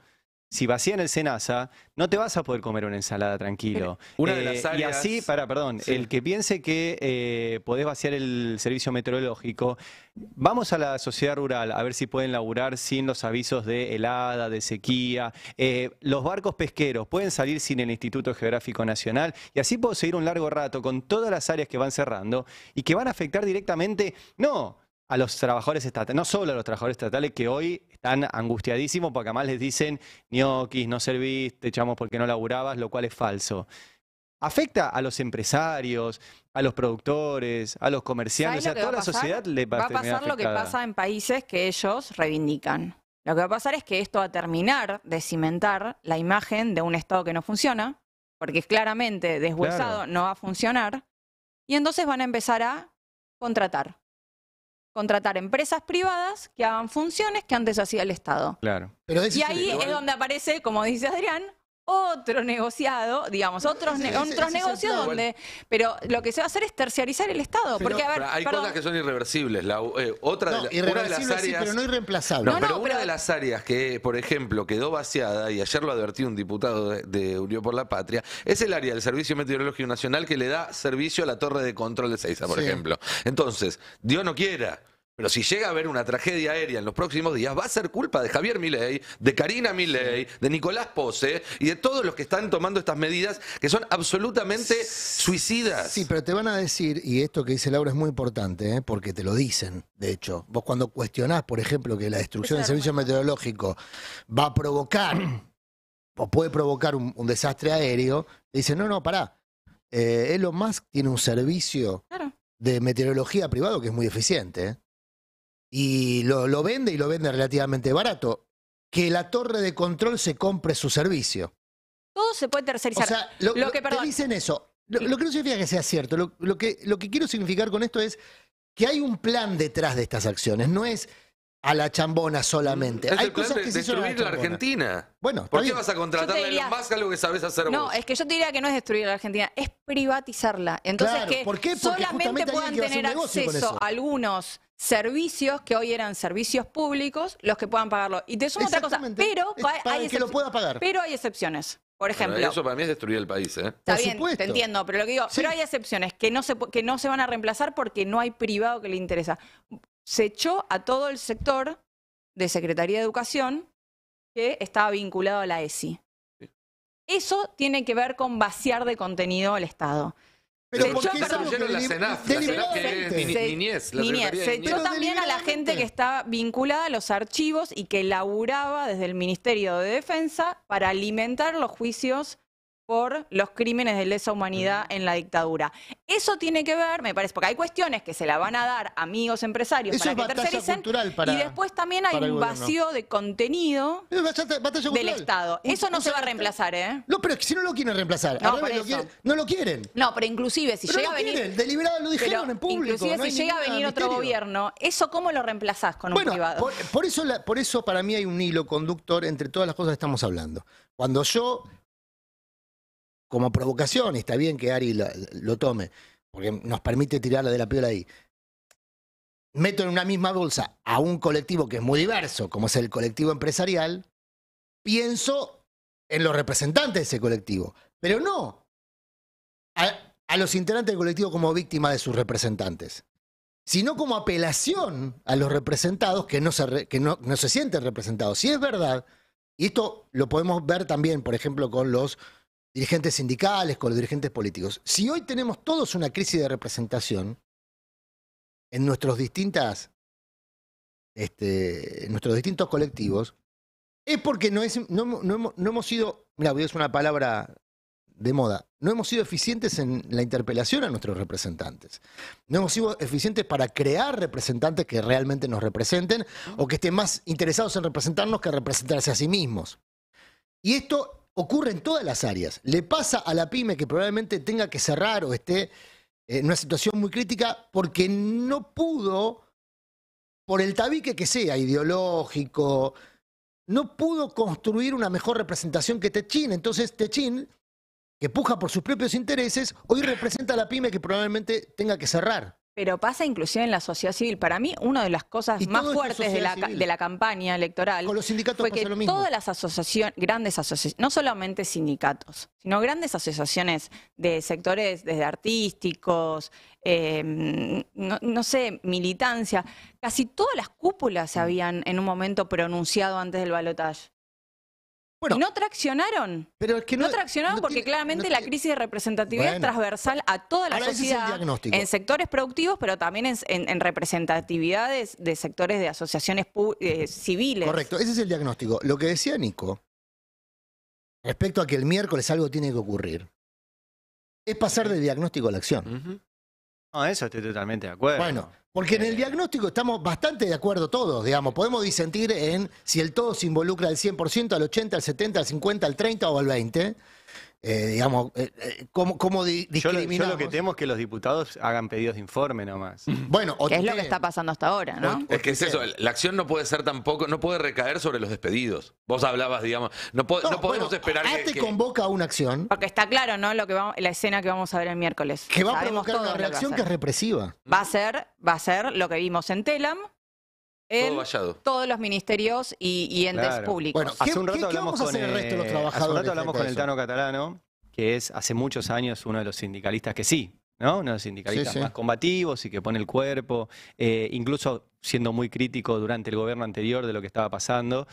si vacían el Senasa, no te vas a poder comer una ensalada tranquilo. Una de eh, las áreas... Y así, para, perdón, el que piense que eh, podés vaciar el servicio meteorológico, vamos a la sociedad rural a ver si pueden laburar sin los avisos de helada, de sequía. Eh, los barcos pesqueros pueden salir sin el Instituto Geográfico Nacional. Y así puedo seguir un largo rato con todas las áreas que van cerrando y que van a afectar directamente, no a los trabajadores estatales, no solo a los trabajadores estatales que hoy están angustiadísimos porque además les dicen, ñoquis, no serviste te echamos porque no laburabas, lo cual es falso. Afecta a los empresarios, a los productores, a los comerciantes, a toda la sociedad le va a Va a pasar lo que pasa en países que ellos reivindican. Lo que va a pasar es que esto va a terminar de cimentar la imagen de un Estado que no funciona, porque es claramente deshuesado no va a funcionar, y entonces van a empezar a contratar contratar empresas privadas que hagan funciones que antes hacía el Estado. Claro. y ahí es donde aparece, como dice Adrián, otro negociado, digamos, otros, otros negocios donde... Pero lo que se va a hacer es terciarizar el Estado. porque, hay cosas que son irreversibles. La, otra las áreas, pero no irreemplazables. pero, una de las áreas que, por ejemplo, quedó vaciada, y ayer lo advertí un diputado de, de, Unión por la Patria, es el área del Servicio Meteorológico Nacional que le da servicio a la torre de control de Seiza, por ejemplo. Entonces, Dios no quiera pero si llega a haber una tragedia aérea en los próximos días, va a ser culpa de Javier Milei, de Karina Milei, de Nicolás Pose y de todos los que están tomando estas medidas que son absolutamente suicidas. Sí, pero te van a decir, y esto que dice Laura es muy importante, ¿eh? porque te lo dicen, de hecho. Vos cuando cuestionás, por ejemplo, que la destrucción del servicio meteorológico va a provocar o puede provocar un, desastre aéreo, dicen, no, no, pará. Eh, Elon Musk tiene un servicio de meteorología privado que es muy eficiente. ¿eh? y lo, vende y lo vende relativamente barato. Que la torre de control se compre su servicio. Todo se puede tercerizar. O sea, te dicen eso. Lo, que no significa que sea cierto. Lo, que, lo que quiero significar con esto es que hay un plan detrás de estas acciones. No es a la chambona solamente. Es Hay el plan cosas de, que se destruir la, Argentina. Bueno, ¿por qué vas a contratar a la algo que sabes hacer vos? No, es que yo te diría que no es destruir la Argentina, es privatizarla. Entonces que ¿por qué? solamente puedan tener acceso algunos servicios que hoy eran servicios públicos los que puedan pagarlo. Y te sumo otra cosa, pero hay Pero hay excepciones. Por ejemplo. eso para mí es destruir el país, ¿eh? Está bien, te entiendo, pero lo que digo, pero hay excepciones que no se que no se van a reemplazar porque no hay privado que le interesa. Se echó a todo el sector de Secretaría de Educación que estaba vinculado a la ESI. Eso tiene que ver con vaciar de contenido al Estado. Se echó también a la gente que está vinculada a los archivos y que laburaba desde el Ministerio de Defensa para alimentar los juicios por los crímenes de lesa humanidad en la dictadura. Eso tiene que ver, me parece, porque hay cuestiones que se la van a dar amigos empresarios para que tercericen. y después también hay un vacío de contenido del Estado. Eso no se va a reemplazar, ¿eh? No, pero si no lo quieren reemplazar, no, lo quieren, no pero inclusive si llega a venir. Quieren, deliberado lo dijeron en público. Inclusive si llega a venir otro gobierno, ¿eso cómo lo reemplazás con un privado? Por, eso por eso para mí hay un hilo conductor entre todas las cosas que estamos hablando. Cuando yo como provocación, está bien que Ari lo, tome, porque nos permite tirarla de la piola ahí. Meto en una misma bolsa a un colectivo que es muy diverso, como es el colectivo empresarial, pienso en los representantes de ese colectivo, pero no a, los integrantes del colectivo como víctima de sus representantes, sino como apelación a los representados que no se, que no, no se sienten representados. Si es verdad, y esto lo podemos ver también, por ejemplo, con los dirigentes sindicales, con los dirigentes políticos. Si hoy tenemos todos una crisis de representación en nuestros distintas, este, nuestros distintos colectivos, es porque no, es, no, hemos, sido, mira, voy a una palabra de moda, no hemos sido eficientes en la interpelación a nuestros representantes. No hemos sido eficientes para crear representantes que realmente nos representen o que estén más interesados en representarnos que representarse a sí mismos. Y esto ocurre en todas las áreas. Le pasa a la pyme que probablemente tenga que cerrar o esté eh, en una situación muy crítica porque no pudo, por el tabique que sea, ideológico, no pudo construir una mejor representación que Techin. Entonces Techin, que puja por sus propios intereses, hoy representa a la pyme que probablemente tenga que cerrar. Pero pasa inclusive en la sociedad civil. Para mí, una de las cosas más fuertes de la, campaña electoral fue que todas las asociaciones, grandes asociaciones, no solamente sindicatos, sino grandes asociaciones de sectores desde artísticos, em, no, no, sé, militancia, casi todas las cúpulas se mm. habían en un momento pronunciado antes del balotaje no traccionaron. Pero que no, traccionaron porque claramente la crisis de representatividad es transversal a toda la sociedad. En sectores productivos, pero también en, representatividades de sectores de asociaciones eh, civiles. Correcto, ese es el diagnóstico. Lo que decía Nico, respecto a que el miércoles algo tiene que ocurrir, es pasar del diagnóstico a la acción. No, eso estoy totalmente de acuerdo. Bueno, porque en el eh, diagnóstico estamos bastante de acuerdo todos, digamos. Podemos disentir en si el todo se involucra al 100%, al 80%, al 70%, al 50%, al 30% o al 20%. Eh, digamos, eh, eh, cómo, cómo yo, lo, lo que temo es que los diputados hagan pedidos de informe nomás. Mm. Bueno, o que es lo que está pasando hasta ahora, ¿no? es que es eso, la acción no puede ser tampoco, no puede recaer sobre los despedidos. Vos hablabas, digamos, no, no, podemos esperar que, te este convoca a una acción. Porque está claro, ¿no? Lo que la escena que vamos a ver el miércoles. Que va a provocar una reacción que, es represiva. Va a ser, va a ser lo que vimos en Telam, todos los ministerios y, entes públicos. Bueno, hace un rato hablamos con el resto Hace un rato hablamos con el Tano Catalano, que es hace muchos años uno de los sindicalistas que sí, ¿no? Uno de los sindicalistas más combativos y que pone el cuerpo, eh, incluso siendo muy crítico durante el gobierno anterior de lo que estaba pasando.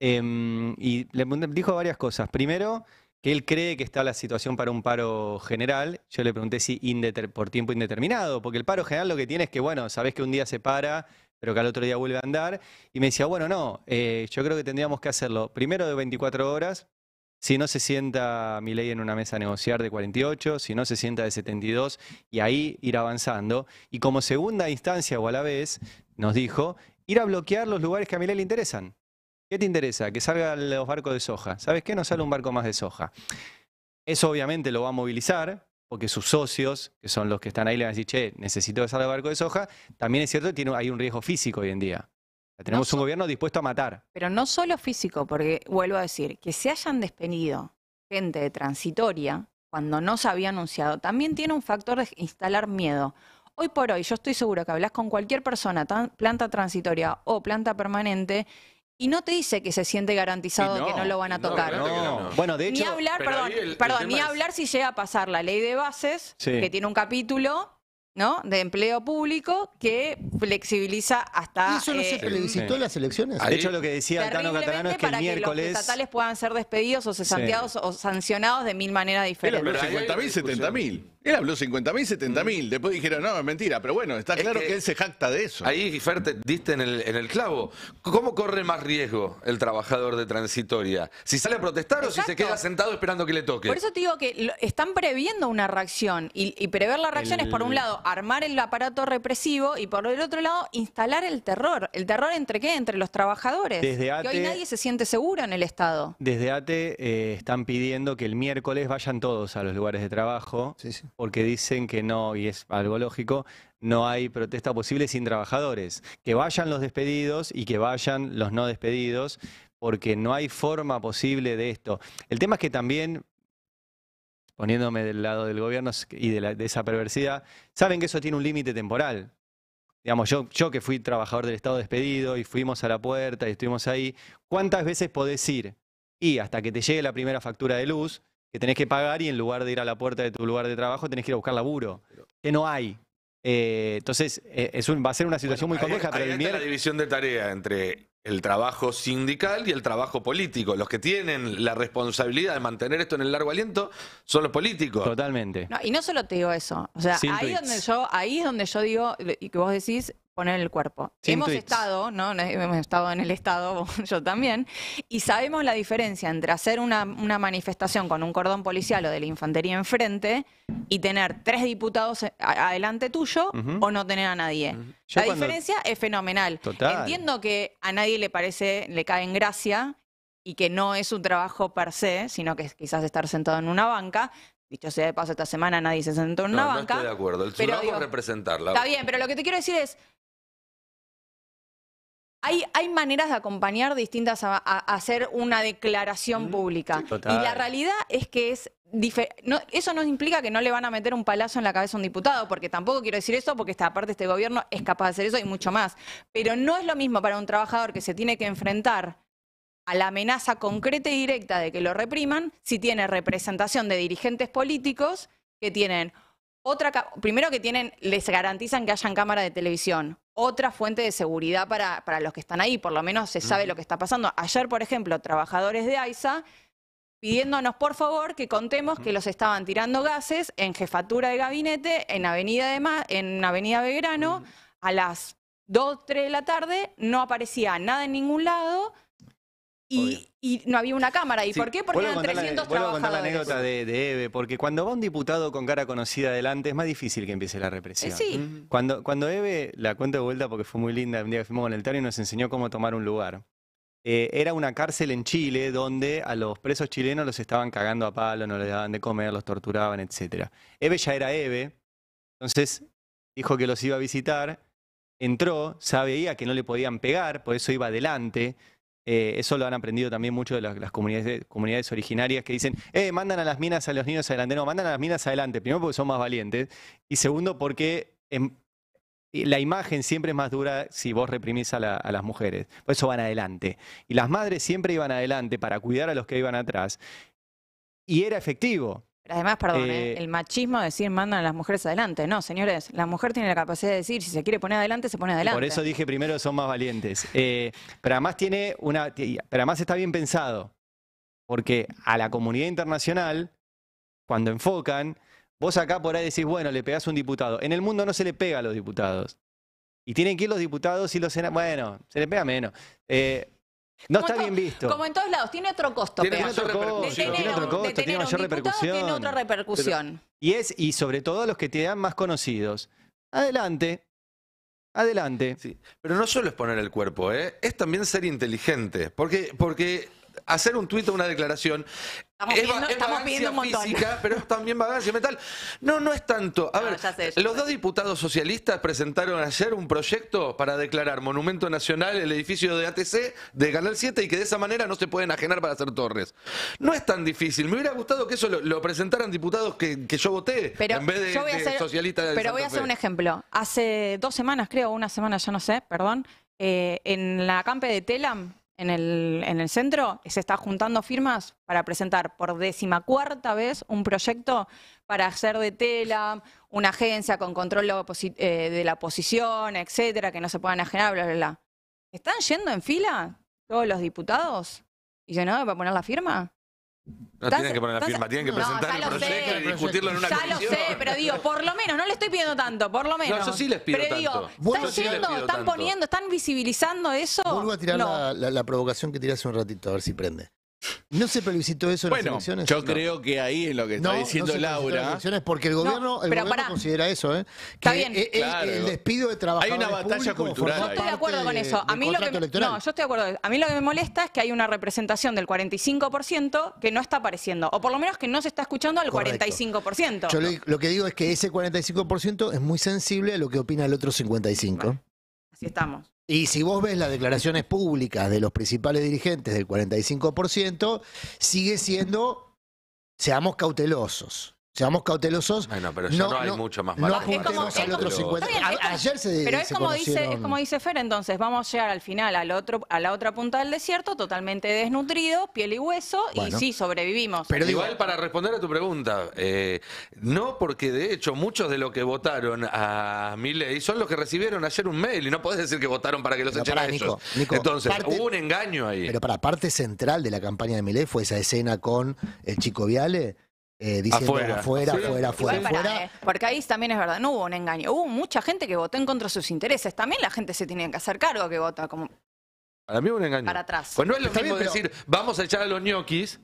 Em, y le dijo varias cosas. Primero, que él cree que está la situación para un paro general. Yo le pregunté si por tiempo indeterminado, porque el paro general lo que tiene es que, bueno, sabes que un día se para pero que al otro día vuelve a andar. Y me decía, bueno, no, eh, yo creo que tendríamos que hacerlo primero de 24 horas, si no se sienta mi ley en una mesa a negociar de 48, si no se sienta de 72, y ahí ir avanzando. Y como segunda instancia o a la vez, nos dijo, ir a bloquear los lugares que a mi ley le interesan. ¿Qué te interesa? Que salgan los barcos de soja. ¿Sabes qué? No sale un barco más de soja. Eso obviamente lo va a movilizar, que sus socios, que son los que están ahí, le van a decir, che, necesito el barco de soja, también es cierto que tiene, hay un riesgo físico hoy en día. tenemos un gobierno dispuesto a matar. Pero no solo físico, porque vuelvo a decir, que se hayan despedido gente de transitoria cuando no se había anunciado, también tiene un factor de instalar miedo. Hoy por hoy, yo estoy seguro que hablas con cualquier persona, planta transitoria o planta permanente, y no te dice que se siente garantizado de que no lo van a tocar. No, no. Bueno, de hecho. Ni hablar, perdón, perdón ni hablar si llega a pasar la ley de bases, que tiene un capítulo ¿no? de empleo público que flexibiliza hasta. ¿Y ¿Eso no eh, se plebiscitó en las elecciones? De hecho, lo que decía Tano Catalano es que el miércoles. Que los estatales puedan ser despedidos o sesanteados o sancionados de mil maneras diferentes. Pero, pero 50.000, 70.000. Él habló 50.000, 70.000. Mm. Después dijeron, no, es mentira. Pero bueno, está claro que, él se jacta de eso. Ahí, Fer, diste en el, clavo. ¿Cómo corre más riesgo el trabajador de transitoria? ¿Si sale a protestar o si se queda sentado esperando que le toque? Por eso te digo que están previendo una reacción y, prever la reacción es por un lado armar el aparato represivo y por el otro lado instalar el terror. ¿El terror entre qué? Entre los trabajadores. Desde que hoy nadie se siente seguro en el Estado. Desde ATE eh, están pidiendo que el miércoles vayan todos a los lugares de trabajo. Sí, sí porque dicen que no, y es algo lógico, no hay protesta posible sin trabajadores. Que vayan los despedidos y que vayan los no despedidos, porque no hay forma posible de esto. El tema es que también, poniéndome del lado del gobierno y de, esa perversidad, saben que eso tiene un límite temporal. Digamos, yo, yo que fui trabajador del Estado despedido y fuimos a la puerta y estuvimos ahí, ¿cuántas veces podés ir? Y hasta que te llegue la primera factura de luz, que tenés que pagar y en lugar de ir a la puerta de tu lugar de trabajo tenés que ir a buscar laburo, que no hay. Eh, entonces, eh, es un, va a ser una situación muy compleja. Hay pero ahí la división de tarea entre el trabajo sindical y el trabajo político. Los que tienen la responsabilidad de mantener esto en el largo aliento son los políticos. Totalmente. y no solo te digo eso. O sea, ahí, donde yo, ahí es donde yo digo, y que vos decís, poner el cuerpo. hemos estado, ¿no? Hemos estado en el Estado, yo también, y sabemos la diferencia entre hacer una, manifestación con un cordón policial o de la infantería enfrente y tener tres diputados eh, adelante tuyo o no tener a nadie. La diferencia es fenomenal. Entiendo que a nadie le parece, le cae en gracia y que no es un trabajo per se, sino que es quizás estar sentado en una banca, Dicho sea de paso, esta semana nadie se sentó en una no banca. Estoy de acuerdo, el trabajo es representarla. Está bien, pero lo que te quiero decir es, hay, hay, maneras de acompañar distintas a, hacer una declaración pública. Y la realidad es que es... eso no implica que no le van a meter un palazo en la cabeza a un diputado, porque tampoco quiero decir eso, porque esta parte este gobierno es capaz de hacer eso y mucho más. Pero no es lo mismo para un trabajador que se tiene que enfrentar a la amenaza concreta y directa de que lo repriman si tiene representación de dirigentes políticos que tienen otra primero que tienen les garantizan que hayan cámara de televisión otra fuente de seguridad para, para los que están ahí, por lo menos se sabe lo que está pasando. Ayer, por ejemplo, trabajadores de AISA pidiéndonos por favor que contemos que los estaban tirando gases en jefatura de gabinete en Avenida, de Ma en Avenida Belgrano a las 2, 3 de la tarde, no aparecía nada en ningún lado y, no había una cámara. ¿Y por qué? Porque eran 300 trabajadores. Contar la anécdota de, Eve, porque cuando va un diputado con cara conocida adelante es más difícil que empiece la represión. Eh, sí. Cuando, cuando Eve, la cuenta de vuelta porque fue muy linda, un día que fuimos con el y nos enseñó cómo tomar un lugar. Eh, era una cárcel en Chile donde a los presos chilenos los estaban cagando a palo, no les daban de comer, los torturaban, etc. Eve ya era Eve, entonces dijo que los iba a visitar, entró, sabía que no le podían pegar, por eso iba adelante, eh, eso lo han aprendido también mucho de las, comunidades, comunidades, originarias que dicen, eh, mandan a las minas a los niños adelante. No, mandan a las minas adelante, primero porque son más valientes y segundo porque em, la imagen siempre es más dura si vos reprimís a, a, las mujeres. Por eso van adelante. Y las madres siempre iban adelante para cuidar a los que iban atrás. Y era efectivo además, perdón, ¿eh? Eh, el machismo de decir mandan a las mujeres adelante. No, señores, la mujer tiene la capacidad de decir si se quiere poner adelante, se pone adelante. Por eso dije primero son más valientes. Eh, pero además tiene una. Pero además está bien pensado. Porque a la comunidad internacional, cuando enfocan, vos acá por ahí decís, bueno, le pegás a un diputado. En el mundo no se le pega a los diputados. Y tienen que ir los diputados y los senadores. Bueno, se le pega menos. Eh, no está bien visto. Como en todos lados, tiene otro costo. Tiene, otro tiene, mayor otra repercusión. y es, y sobre todo los que te dan más conocidos. Adelante. Adelante. Sí. Pero no solo es poner el cuerpo, ¿eh? es también ser inteligente. Porque, porque hacer un tuit o una declaración Estamos pidiendo un montón. Física, pero es también vagancia mental. No, no es tanto. A ver, los dos diputados socialistas presentaron ayer un proyecto para declarar Monumento Nacional el edificio de ATC de Canal 7 y que de esa manera no se pueden ajenar para hacer torres. No es tan difícil. Me hubiera gustado que eso lo, presentaran diputados que, yo voté en vez de, de socialistas Pero voy a hacer un ejemplo. Hace dos semanas, creo, una semana, yo no sé, perdón, eh, en la campe de Telam en el, en el centro se está juntando firmas para presentar por decimacuarta vez un proyecto para hacer de tela una agencia con control de la oposición, eh, etcétera, que no se puedan ajenar, bla, bla, bla. ¿Están yendo en fila todos los diputados y yo no para poner la firma? No tienen que poner la firma, tienen que presentar el proyecto y discutirlo en una Ya lo sé, pero digo, por lo menos, no le estoy pidiendo tanto, por lo menos. No, eso sí les pido Pero digo, ¿están están poniendo, están visibilizando eso? Vuelvo a tirar la, la provocación que tiré un ratito, a ver si prende. ¿No se previsitó eso en las elecciones? Yo creo que ahí es lo que está diciendo no se Laura. Las elecciones porque el gobierno, el considera eso, ¿eh? está bien. El, el, despido de trabajadores. Hay una batalla cultural. Yo estoy de acuerdo con eso. A mí lo que, no, yo estoy de acuerdo. A mí lo que me molesta es que hay una representación del 45% que no está apareciendo. O por lo menos que no se está escuchando al 45%. Yo lo, que digo es que ese 45% es muy sensible a lo que opina el otro 55%. así estamos. Y si vos ves las declaraciones públicas de los principales dirigentes del 45%, sigue siendo, seamos cautelosos seamos cautelosos. Bueno, pero ya no, hay mucho más No al otro ayer se Pero es, como dice, como dice Fer, entonces, vamos a llegar al final, al otro, a la otra punta del desierto, totalmente desnutrido, piel y hueso, y sí, sobrevivimos. Pero igual, para responder a tu pregunta, eh, no porque de hecho muchos de los que votaron a Milei son los que recibieron ayer un mail, y no podés decir que votaron para que los echen a ellos. entonces, hubo un engaño ahí. Pero para parte central de la campaña de Milei fue esa escena con el chico Viale, eh, diciendo afuera, afuera, afuera, eh, porque ahí también es verdad, no hubo un engaño. Hubo mucha gente que votó en contra de sus intereses. También la gente se tiene que hacer cargo que vota como. Para mí un engaño. Para atrás. Pues no es lo mismo decir, vamos a echar a los ñoquis.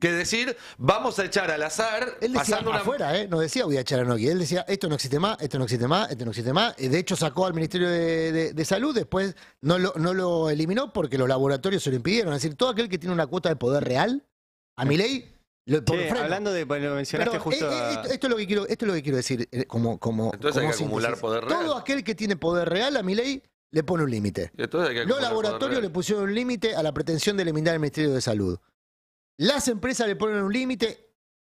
Que decir, vamos a echar al azar. Él decía afuera, ¿eh? No decía voy a echar a Noki. Él decía, esto no existe más, esto no existe más, esto no existe más. Eh, de hecho, sacó al Ministerio de, Salud, después no no lo eliminó porque los laboratorios se lo impidieron. Es decir, todo aquel que tiene una cuota de poder real, a mi ley hablando de, lo mencionaste justo. Eh, eh, esto, es lo que quiero, decir. Eh, como, como, entonces hay que acumular poder real. Todo aquel que tiene poder real, a mi ley, le pone un límite. Los laboratorios le pusieron un límite a la pretensión de eliminar el Ministerio de Salud. Las empresas le ponen un límite.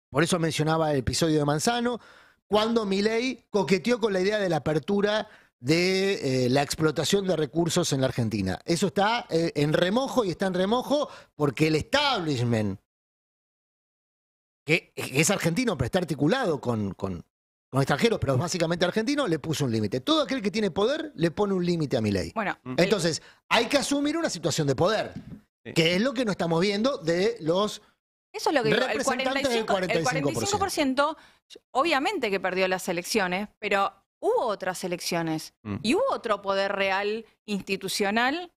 Por eso mencionaba el episodio de Manzano, cuando mi ley coqueteó con la idea de la apertura de la explotación de recursos en la Argentina. Eso está en remojo y está en remojo porque el establishment que es argentino, pero está articulado con, con, extranjeros, pero básicamente argentino, le puso un límite. Todo aquel que tiene poder le pone un límite a mi ley. Bueno, mm. eh, Entonces, hay que asumir una situación de poder, que es lo que no estamos viendo de los eso es lo que El 45, del 45%, el 45% obviamente que perdió las elecciones, pero hubo otras elecciones mm. y hubo otro poder real institucional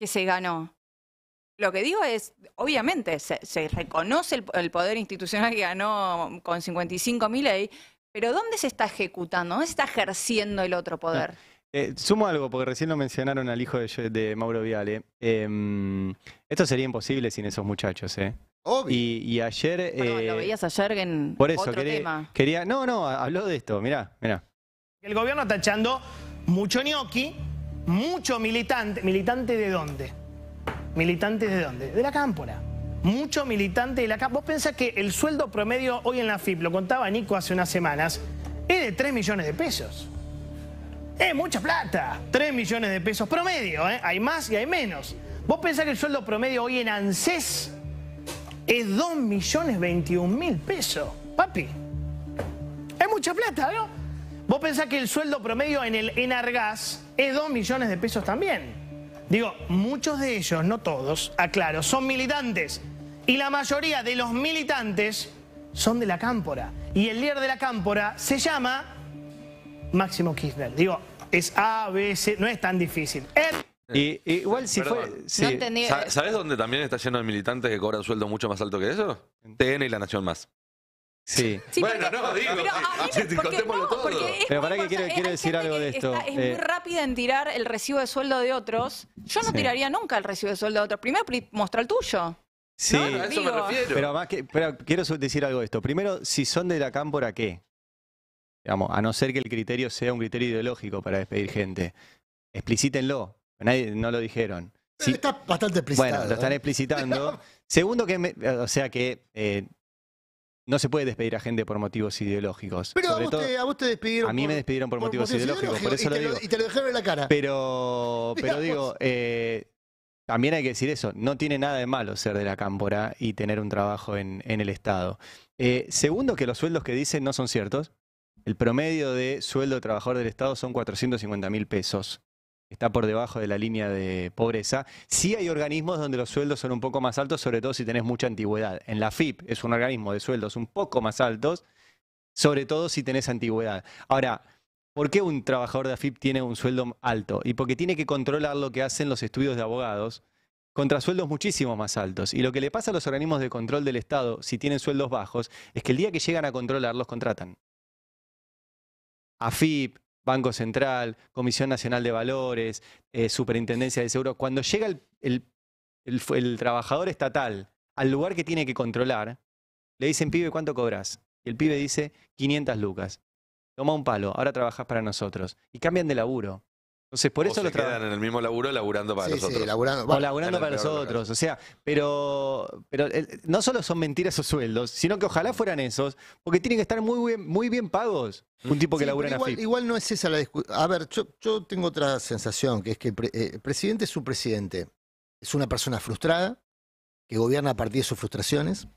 que se ganó. Lo que digo es, obviamente, se, reconoce el, poder institucional que ganó con 55 mil ley, pero ¿dónde se está ejecutando? ¿Dónde se está ejerciendo el otro poder? Eh, sumo algo, porque recién lo mencionaron al hijo de, Mauro Viale. Em, esto sería imposible sin esos muchachos, ¿eh? Obvio. Y, ayer... Bueno, lo eh, veías ayer en por eso, quería, tema. Quería, no, no, habló de esto, mirá, mirá. El gobierno está echando mucho ñoqui, mucho militante. ¿Militante de dónde? ¿Militantes de dónde? De la cámpora. Mucho militante de la cámpora. Vos pensás que el sueldo promedio hoy en la FIP, lo contaba Nico hace unas semanas, es de 3 millones de pesos. Es mucha plata. 3 millones de pesos promedio, ¿eh? Hay más y hay menos. Vos pensás que el sueldo promedio hoy en ANSES es 2 millones 21 mil pesos. Papi, es mucha plata, ¿no? Vos pensás que el sueldo promedio en el Enargas es 2 millones de pesos también. Digo, muchos de ellos, no todos, aclaro, son militantes. Y la mayoría de los militantes son de la cámpora. Y el líder de la cámpora se llama Máximo Kirchner. Digo, es A, B, C, no es tan difícil. Em, y, igual si ¿Sabes dónde también está lleno de militantes que cobran sueldo mucho más alto que eso? TN y La Nación Más. Sí. bueno, no, digo. Pero eh, para qué quiero, decir algo de esto. es muy eh. rápida en tirar el recibo de sueldo de otros. Yo no tiraría nunca el recibo de sueldo de otros. Primero muestra el tuyo. Sí, eso me refiero. Pero, más que, pero quiero decir algo de esto. Primero, si son de la cámpora, ¿qué? Digamos, a no ser que el criterio sea un criterio ideológico para despedir gente. Explicítenlo. Nadie, no lo dijeron. Sí. Está bastante explicitado. Bueno, lo están ¿eh? explicitando. Segundo, que o sea que no se puede despedir a gente por motivos ideológicos. Pero a, vos a, despidieron. A mí me despidieron por, motivos, ideológicos, por eso lo digo. y te lo dejaron en la cara. Pero, pero digo, eh, también hay que decir eso, no tiene nada de malo ser de la cámpora y tener un trabajo en, el Estado. Eh, segundo, que los sueldos que dicen no son ciertos. El promedio de sueldo trabajador del Estado son 450 mil pesos está por debajo de la línea de pobreza. Sí hay organismos donde los sueldos son un poco más altos, sobre todo si tenés mucha antigüedad. En la FIP es un organismo de sueldos un poco más altos, sobre todo si tenés antigüedad. Ahora, ¿por qué un trabajador de AFIP tiene un sueldo alto? Y porque tiene que controlar lo que hacen los estudios de abogados contra sueldos muchísimo más altos. Y lo que le pasa a los organismos de control del Estado, si tienen sueldos bajos, es que el día que llegan a controlarlos, contratan. AFIP, Banco Central, Comisión Nacional de Valores, eh, Superintendencia de Seguro. Cuando llega el, el, trabajador estatal al lugar que tiene que controlar, le dicen, pibe, ¿cuánto cobras? Y el pibe dice, 500 lucas. Toma un palo, ahora trabajas para nosotros. Y cambian de laburo. Entonces, por o eso se los quedan en el mismo laburo laburando para sí, los Laburando, o laburando para los otros. O sea, pero, pero eh, no solo son mentiras esos sueldos, sino que ojalá fueran esos, porque tienen que estar muy bien, muy bien pagos. Un mm. tipo que labura en igual, Igual no es esa la discusión. A ver, yo, tengo otra sensación, que es que el, eh, presidente es su presidente. Es una persona frustrada, que gobierna a partir de sus frustraciones.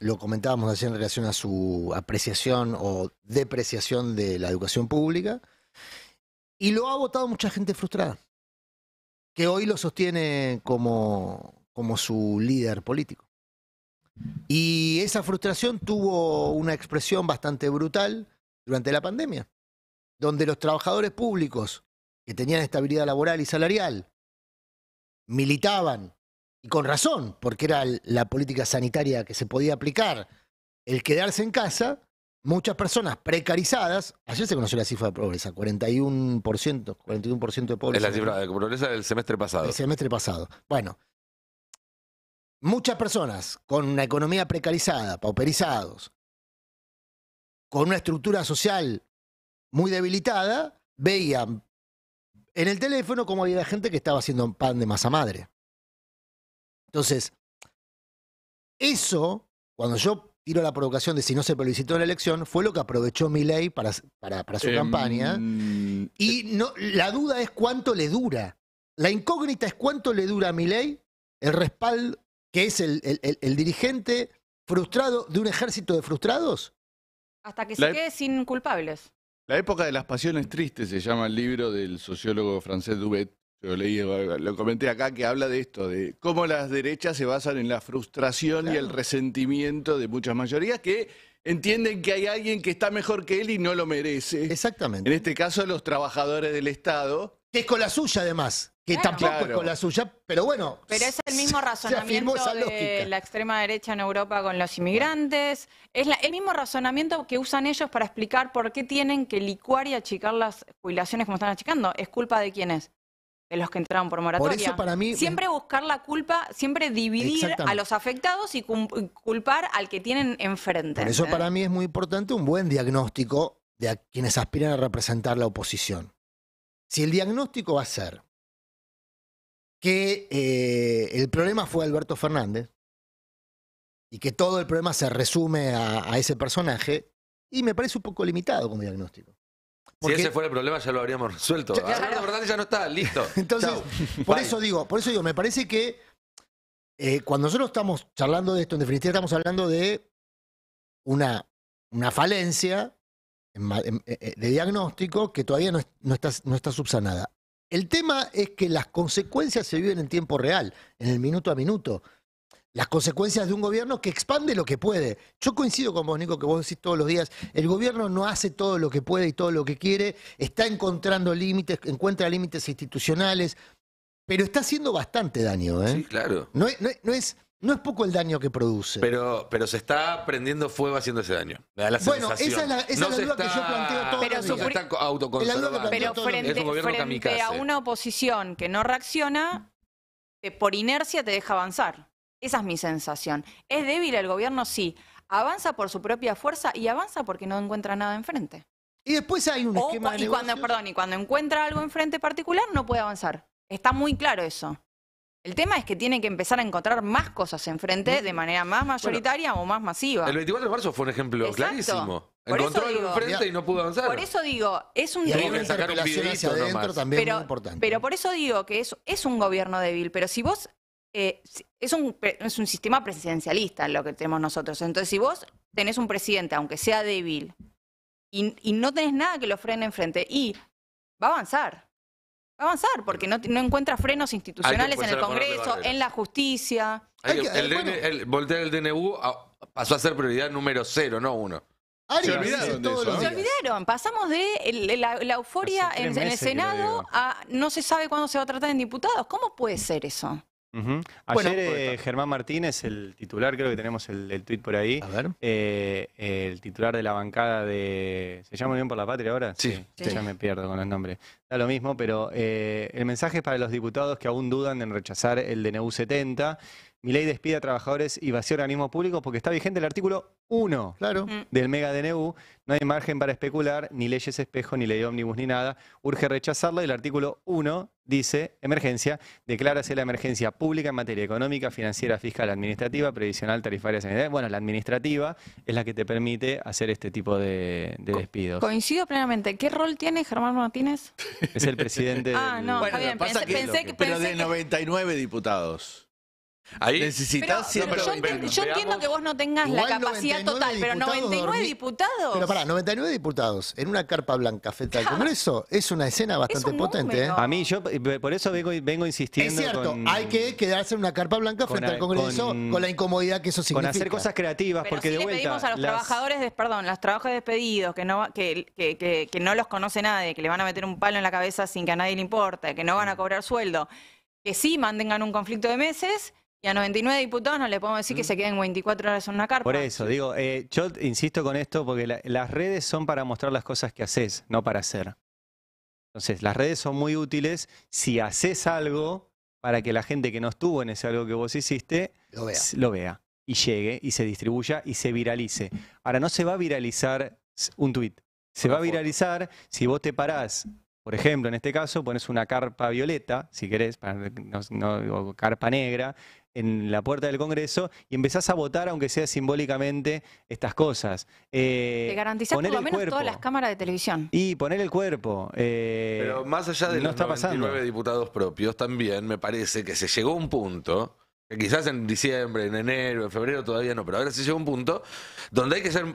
Lo comentábamos así en relación a su apreciación o depreciación de la educación pública. Y lo ha votado mucha gente frustrada, que hoy lo sostiene como, como su líder político. Y esa frustración tuvo una expresión bastante brutal durante la pandemia, donde los trabajadores públicos que tenían estabilidad laboral y salarial militaban, y con razón, porque era la política sanitaria que se podía aplicar, el quedarse en casa, muchas personas precarizadas, ayer se conoció la cifra de pobreza, 41%, 41% de pobreza. Es la cifra de pobreza del semestre pasado. El semestre pasado. Bueno, muchas personas con una economía precarizada, pauperizados, con una estructura social muy debilitada, veían en el teléfono cómo había gente que estaba haciendo pan de masa madre. Entonces, eso, cuando yo tiro la provocación de si no se publicitó la elección, fue lo que aprovechó Milley para, para, su em, campaña. Y eh, no, la duda es cuánto le dura. La incógnita es cuánto le dura a Milley el respaldo, que es el, dirigente frustrado de un ejército de frustrados. Hasta que se quede sin culpables. La época de las pasiones tristes se llama el libro del sociólogo francés Dubet, yo leí, eh, lo comenté acá, que habla de esto, de cómo las derechas se basan en la frustración y el resentimiento de muchas mayorías que entienden que hay alguien que está mejor que él y no lo merece. Exactamente. En este caso, los trabajadores del Estado. Que es con la suya, además. Que tampoco es con la suya, pero bueno. Pero es el mismo razonamiento de la extrema derecha en Europa con los inmigrantes. Es la, el mismo razonamiento que usan ellos para explicar por qué tienen que licuar y achicar las jubilaciones como están achicando. ¿Es culpa de quién es? de los que entraron por moratoria. Siempre buscar la culpa, siempre dividir a los afectados y culpar al que tienen enfrente. Por eso para mí es muy importante un buen diagnóstico de quienes aspiran a representar la oposición. Si el diagnóstico va a ser que eh, el problema fue Alberto Fernández y que todo el problema se resume a ese personaje, y me parece un poco limitado como diagnóstico. Si ese fuera el problema ya lo habríamos resuelto. Claro. Alberto ya no está, listo. Entonces, por eso digo, por eso digo, me parece que eh, cuando nosotros estamos charlando de esto, en definitiva estamos hablando de una, una falencia eh, eh, de diagnóstico que todavía no, está, no está subsanada. El tema es que las consecuencias se viven en tiempo real, en el minuto a minuto las consecuencias de un gobierno que expande lo que puede. Yo coincido con vos, Nico, que vos decís todos los días, el gobierno no hace todo lo que puede y todo lo que quiere, está encontrando límites, encuentra límites institucionales, pero está haciendo bastante daño. ¿eh? Sí, claro. No, no, es... No es poco el daño que produce. Pero, pero se está prendiendo fuego haciendo ese daño. bueno, esa es la, duda que yo planteo todo pero Pero frente a una oposición que no reacciona, eh, por inercia te deja avanzar. Esa es mi sensación. ¿Es débil el gobierno? Sí. Avanza por su propia fuerza y avanza porque no encuentra nada enfrente. Y después hay un esquema de y cuando, y cuando encuentra algo enfrente particular no puede avanzar. Está muy claro eso. El tema es que tiene que empezar a encontrar más cosas enfrente de manera más mayoritaria o más masiva. El 24 de marzo fue un ejemplo clarísimo. Encontró algo y no pudo avanzar. Por eso digo, es un... pero, Pero por eso digo que eso es un gobierno débil. Pero si vos eh, es, un, es un sistema presidencialista lo que tenemos nosotros. Entonces, si vos tenés un presidente, aunque sea débil, y, no tenés nada que lo frene enfrente, y va a avanzar. Va a avanzar, porque no, no encuentra frenos institucionales en el Congreso, en la justicia. el, eh, el, voltear el DNU ah, pasó a ser prioridad número cero, no uno. Se olvidaron, de eso, se olvidaron Pasamos de la, euforia en, en, el Senado a no se sabe cuándo se va a tratar en diputados. ¿Cómo puede ser eso? Ayer eh, Germán Martínez, el titular, creo que tenemos el, tuit por ahí. Eh, el titular de la bancada de. ¿Se llama bien por la Patria ahora? Sí. Ya me pierdo con el nombre. Da lo mismo, pero eh, el mensaje es para los diputados que aún dudan en rechazar el DNU 70. Mi ley despide a trabajadores y vacía organismos públicos porque está vigente el artículo 1 claro. Mm. del Mega DNU. No hay margen para especular, ni leyes espejo, ni ley ómnibus, ni nada. Urge rechazarla y el artículo 1 dice, emergencia, declárase la emergencia pública en materia económica, financiera, fiscal, administrativa, previsional, tarifaria, sanitaria. Bueno, la administrativa es la que te permite hacer este tipo de, despidos. coincido plenamente. ¿Qué rol tiene Germán Martínez? Es el presidente. ah, no, está Pensé, que, Pero de 99 diputados. Ahí necesitas yo, entiendo, que vos no tengas la capacidad total, pero 99 diputados. Pero pará, 99 diputados en una carpa blanca frente al Congreso es una escena bastante potente. ¿eh? A mí, yo por eso vengo, insistiendo. Es cierto, hay que quedarse en una carpa blanca frente al Congreso con, la incomodidad que eso significa. Con hacer cosas creativas, porque de vuelta. Le pedimos a los trabajadores, perdón, los trabajadores despedidos, que no, que, que, no los conoce nadie, que le van a meter un palo en la cabeza sin que a nadie le importe que no van a cobrar sueldo, que sí mantengan un conflicto de meses y a 99 diputados no le podemos decir que mm. se queden 24 horas en una carpa. Por eso, digo, eh, yo insisto con esto porque las redes son para mostrar las cosas que haces, no para hacer. Entonces, las redes son muy útiles si haces algo para que la gente que no estuvo en ese algo que vos hiciste lo vea. y llegue y se distribuya y se viralice. Ahora, no se va a viralizar un tuit. Se va a viralizar si vos te parás por ejemplo, en este caso pones una carpa violeta, si querés, no, carpa negra, en la puerta del Congreso y empezás a votar, aunque sea simbólicamente, estas cosas. Eh, Te garantizás por lo menos todas las cámaras de televisión. Y poner el cuerpo. Eh, pero más allá de los está diputados propios, también me parece que se llegó a un punto... que Quizás en diciembre, en enero, en febrero todavía no, pero ahora se llegó un punto donde hay que ser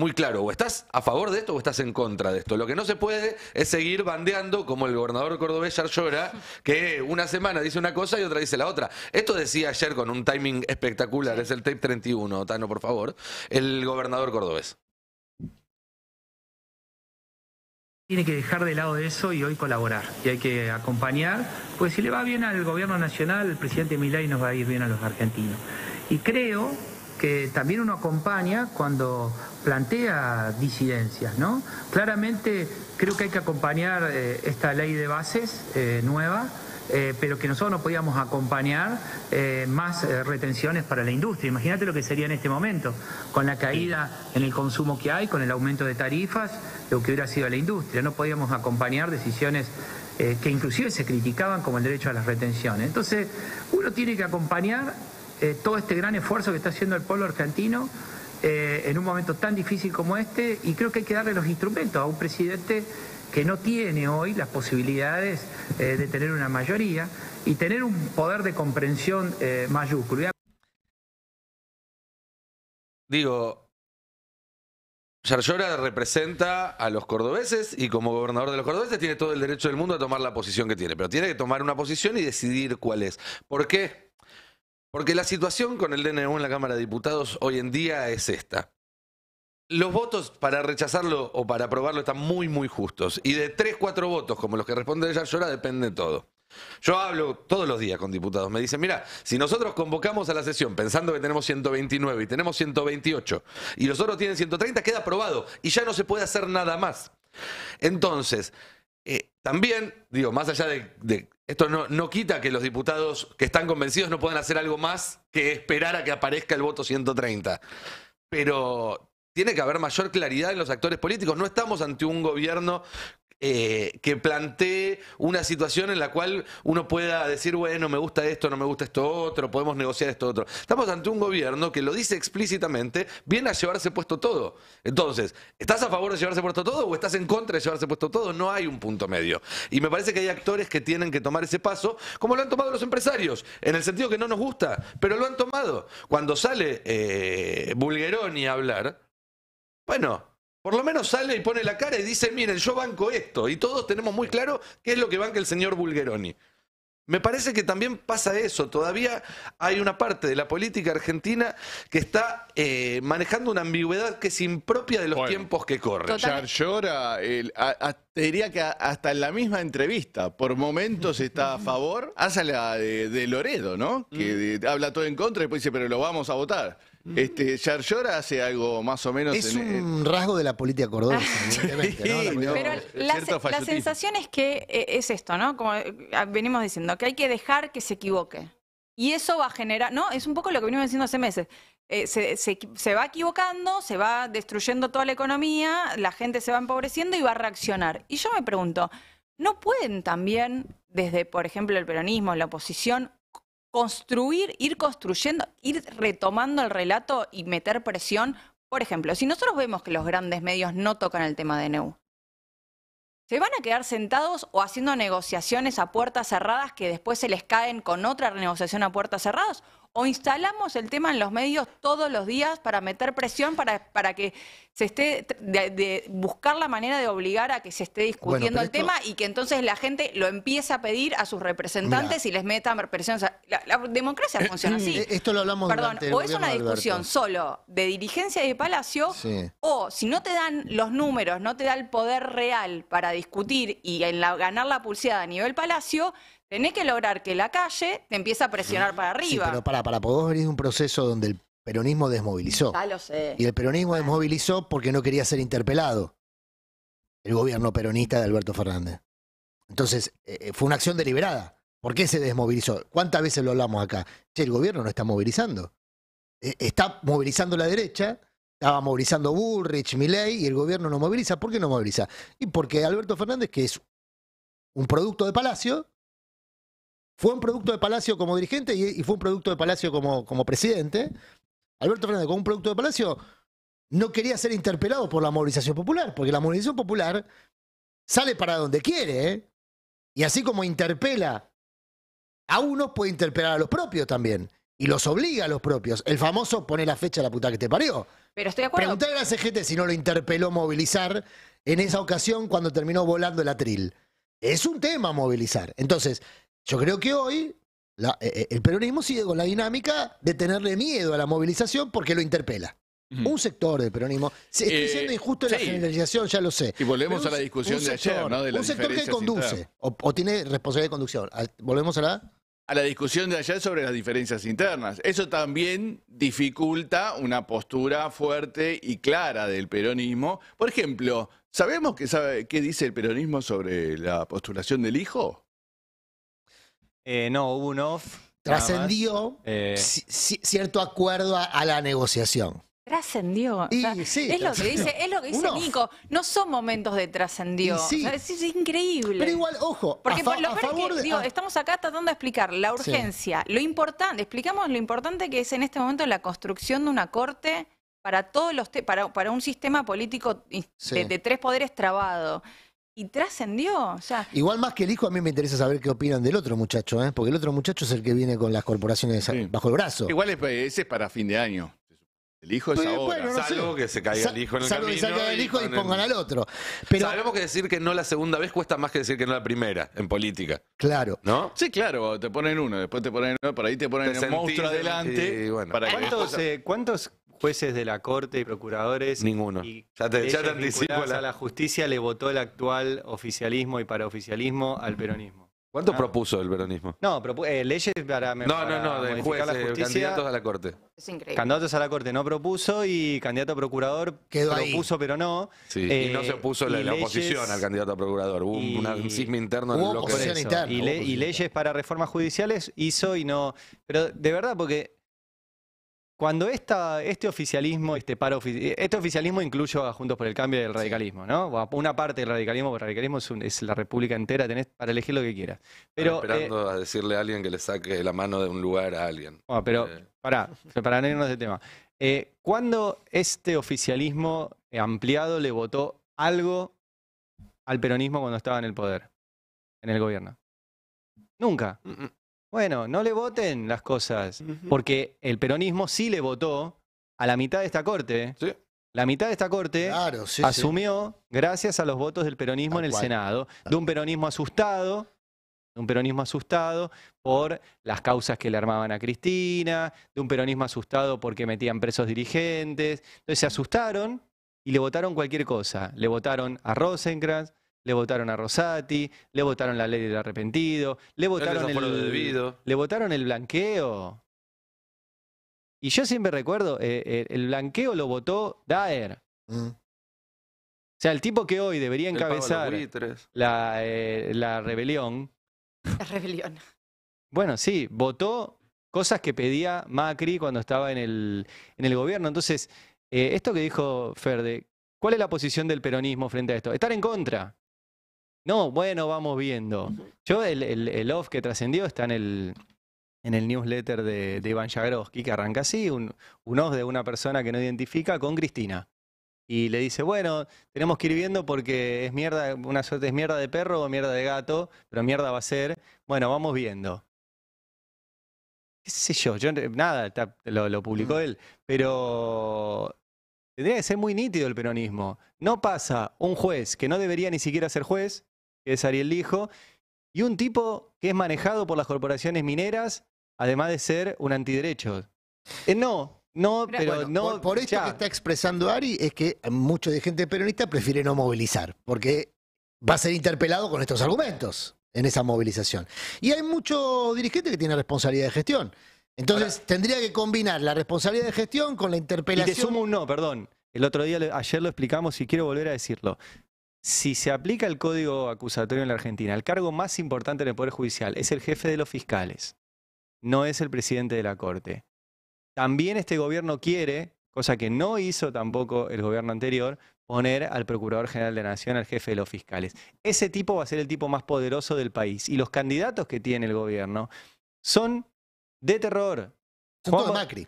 muy claro, o estás a favor de esto o estás en contra de esto. Lo que no se puede es seguir bandeando como el gobernador cordobés llora, que una semana dice una cosa y otra dice la otra. Esto decía ayer con un timing espectacular, es el tape 31, Tano, por favor, el gobernador cordobés. Tiene que dejar de lado eso y hoy colaborar. Y hay que acompañar, pues si le va bien al gobierno nacional, el presidente Milay nos va a ir bien a los argentinos. Y creo que también uno acompaña cuando plantea disidencias, ¿no? Claramente creo que hay que acompañar eh, esta ley de bases eh, nueva, eh, pero que nosotros no podíamos acompañar más retenciones para la industria. Imagínate lo que sería en este momento, con la caída en el consumo que hay, con el aumento de tarifas, lo que hubiera sido la industria. No podíamos acompañar decisiones que inclusive se criticaban como el derecho a las retenciones. Entonces, uno tiene que acompañar eh, todo este gran esfuerzo que está haciendo el pueblo argentino eh, en un momento tan difícil como este y creo que hay que darle los instrumentos a un presidente que no tiene hoy las posibilidades eh, de tener una mayoría y tener un poder de comprensión mayúsculo. Digo, Yarlora representa a los cordobeses y como gobernador de los cordobeses tiene todo el derecho del mundo a tomar la posición que tiene, pero tiene que tomar una posición y decidir cuál es. ¿Por qué? Porque la situación con el DNU en la Cámara de Diputados hoy en día es esta. Los votos para rechazarlo o para aprobarlo están muy, muy justos. Y de tres, cuatro votos, como los que responde ella llora, depende todo. Yo hablo todos los días con diputados. Me dicen, mira, si nosotros convocamos a la sesión pensando que tenemos 129 y tenemos 128 y los otros tienen 130, queda aprobado y ya no se puede hacer nada más. Entonces, eh, también, digo, más allá de esto no, no, quita que los diputados que están convencidos no puedan hacer algo más que esperar a que aparezca el voto 130. Pero tiene que haber mayor claridad en los actores políticos. No estamos ante un gobierno eh, que plantee una situación en la cual uno pueda decir, bueno, me gusta esto, no me gusta esto otro, podemos negociar esto otro. Estamos ante un gobierno que lo dice explícitamente, viene a llevarse puesto todo. Entonces, ¿estás a favor de llevarse puesto todo o estás en contra de llevarse puesto todo? No hay un punto medio. Y me parece que hay actores que tienen que tomar ese paso, como lo han tomado los empresarios, en el sentido que no nos gusta, pero lo han tomado. Cuando sale eh, Bulgeroni a hablar, bueno, por lo menos sale y pone la cara y dice, miren, yo banco esto. Y todos tenemos muy claro qué es lo que banca el señor Bulgeroni. Me parece que también pasa eso. Todavía hay una parte de la política argentina que está eh, manejando una ambigüedad que es impropia de los tiempos que corren. Llora, te diría que hasta en la misma entrevista, por momentos está a favor, hace la de, Loredo, ¿no? Que mm. habla todo en contra y después dice, pero lo vamos a votar. Este, hace algo más o menos. Es un rasgo de la política cordobesa, ah. pero la, sensación es que eh, es esto, ¿no? Como eh, ah, venimos diciendo, que hay que dejar que se equivoque. Y eso va a generar, ¿no? Es un poco lo que venimos diciendo hace meses. Eh, se, va equivocando, se va destruyendo toda la economía, la gente se va empobreciendo y va a reaccionar. Y yo me pregunto, ¿no pueden también, desde, por ejemplo, el peronismo, la oposición, construir, ir construyendo, ir retomando el relato y meter presión. Por ejemplo, si nosotros vemos que los grandes medios no tocan el tema de Neu, ¿se van a quedar sentados o haciendo negociaciones a puertas cerradas que después se les caen con otra negociación a puertas cerradas? o instalamos el tema en los medios todos los días para meter presión para, para que se esté, de, buscar la manera de obligar a que se esté discutiendo el tema y que entonces la gente lo empiece a pedir a sus representantes y les meta presión. la, democracia eh, funciona eh, así. Eh, esto lo hablamos Perdón, o es una discusión solo de dirigencia y de Palacio, o si no te dan los números, no te da el poder real para discutir y en ganar la pulsada a nivel Palacio, Tenés que lograr que la calle te empiece a presionar para arriba. Sí, pero para, para, vos venir de un proceso donde el peronismo desmovilizó. Ya lo sé. Y el peronismo desmovilizó porque no quería ser interpelado. El gobierno peronista de Alberto Fernández. Entonces, eh, eh, fue una acción deliberada. ¿Por qué se desmovilizó? ¿Cuántas veces lo hablamos acá? Che, el gobierno no está movilizando. Eh, está movilizando la derecha, estaba movilizando Bullrich, Milley, y el gobierno no moviliza. ¿Por qué no moviliza? Y porque Alberto Fernández, que es un producto de Palacio, fue un producto de Palacio como dirigente y, fue un producto de Palacio como, como presidente. Alberto Fernández, con un producto de Palacio, no quería ser interpelado por la movilización popular, porque la movilización popular sale para donde quiere, ¿eh? y así como interpela a unos, puede interpelar a los propios también, y los obliga a los propios. El famoso pone la fecha a la puta que te parió. Pero estoy de acuerdo. a la CGT si no lo interpeló movilizar en esa ocasión cuando terminó volando el atril. Es un tema movilizar. Entonces, yo creo que hoy eh, eh, el peronismo sigue con la dinámica de tenerle miedo a la movilización porque lo interpela. Un sector del peronismo. Estoy eh, siendo injusto en la generalización, ya lo sé. Y volvemos a la discusión de ayer, ¿no? un sector que conduce o, tiene responsabilidad de conducción. Volvemos a la. A la discusión de ayer sobre las diferencias internas. Eso también dificulta una postura fuerte y clara del peronismo. Por ejemplo, ¿sabemos que sabe, qué dice el peronismo sobre la postulación del hijo? Eh, no, hubo un off. Trascendió eh, cierto acuerdo a, la negociación. Trascendió. es, lo que dice, es lo que Nico. No son momentos de trascendió. es, increíble. Pero igual, ojo. Porque lo que, estamos acá tratando de explicar la urgencia, lo importante. Explicamos lo importante que es en este momento la construcción de una corte para todos los para, para un sistema político de tres poderes trabado y trascendió. Ya. Igual más que el hijo, a mí me interesa saber qué opinan del otro muchacho, ¿eh? porque el otro muchacho es el que viene con las corporaciones bajo el brazo. Igual ese es para fin de año. El hijo es pues, ahora. salvo que se caiga el hijo en el camino. Salvo que el hijo y, pongan al otro. Sabemos que decir que no la segunda vez cuesta más que decir que no la primera en política. Claro. ¿No? Sí, claro. Te ponen uno, después te ponen uno, por ahí te ponen el monstruo adelante. ¿Cuántos, eh, ¿Cuántos jueces de la Corte y procuradores. Ninguno. Y ya te, La... A la justicia le votó el actual oficialismo y paraoficialismo al peronismo. ¿Cuánto ah. propuso el peronismo? No, eh, leyes para No, no, no, de jueces, candidatos a la corte. Candidatos a la corte no propuso y candidato a procurador Quedó propuso pero no. y no se eh, opuso la, oposición al candidato a procurador. Hubo un sismo interno en el bloque. y leyes para reformas judiciales hizo y no... Pero de verdad, porque cuando esta, este oficialismo, este paro este oficialismo incluyo a Juntos por el Cambio el radicalismo, ¿no? Una parte del radicalismo, porque el radicalismo es, la república entera, tenés para elegir lo que quieras. Pero, esperando eh, a decirle a alguien que le saque la mano de un lugar a alguien. Eh. pero para no irnos tema. Eh, ¿Cuándo este oficialismo ampliado le votó algo al peronismo cuando estaba en el poder, en el gobierno? Nunca. Mm, mm. Bueno, no le voten las cosas, porque el peronismo sí le votó a la mitad de esta corte. La mitad de esta corte asumió, gracias a los votos del peronismo en el Senado, de un peronismo asustado, de un peronismo asustado por las causas que le armaban a Cristina, de un peronismo asustado porque metían presos dirigentes. Entonces se asustaron y le votaron cualquier cosa. Le votaron a Rosencrantz, le votaron a Rosati, le votaron la ley del arrepentido, le votaron el, le votaron el blanqueo. Y yo siempre recuerdo, eh, eh, el blanqueo lo votó Daer. Mm. O sea, el tipo que hoy debería encabezar eh, la, rebelión. La rebelión. Bueno, sí, votó cosas que pedía Macri cuando estaba en el, en el gobierno. Entonces, esto que dijo Ferde, ¿cuál es la posición del peronismo frente a esto? Estar en contra. No, bueno, vamos viendo. Yo, el, off que trascendió está en el, en el newsletter de, de Iván Jagroski, que arranca así, un, off de una persona que no identifica con Cristina. Y le dice, bueno, tenemos que ir viendo porque es mierda, una suerte es mierda de perro o mierda de gato, pero mierda va a ser. Bueno, vamos viendo. ¿Qué sé yo? Yo nada, lo, lo publicó él, pero tendría que ser muy nítido el peronismo. No pasa un juez que no debería ni siquiera ser juez, es Ariel Lijo, y un tipo que es manejado por las corporaciones mineras, además de ser un antiderecho. Eh, no, no, pero no. Por, eso esto que está expresando Ari es que mucha de gente peronista prefiere no movilizar, porque va a ser interpelado con estos argumentos en esa movilización. Y hay mucho dirigente que tiene responsabilidad de gestión. Entonces tendría que combinar la responsabilidad de gestión con la interpelación. Y te sumo un no, perdón. El otro día, ayer lo explicamos y quiero volver a decirlo. Si se aplica el código acusatorio en la Argentina, el cargo más importante en el Poder Judicial es el jefe de los fiscales, no es el presidente de la Corte. También este gobierno quiere, cosa que no hizo tampoco el gobierno anterior, poner al Procurador General de la Nación, al jefe de los fiscales. Ese tipo va a ser el tipo más poderoso del país. Y los candidatos que tiene el gobierno son de terror. Son Juan Macri.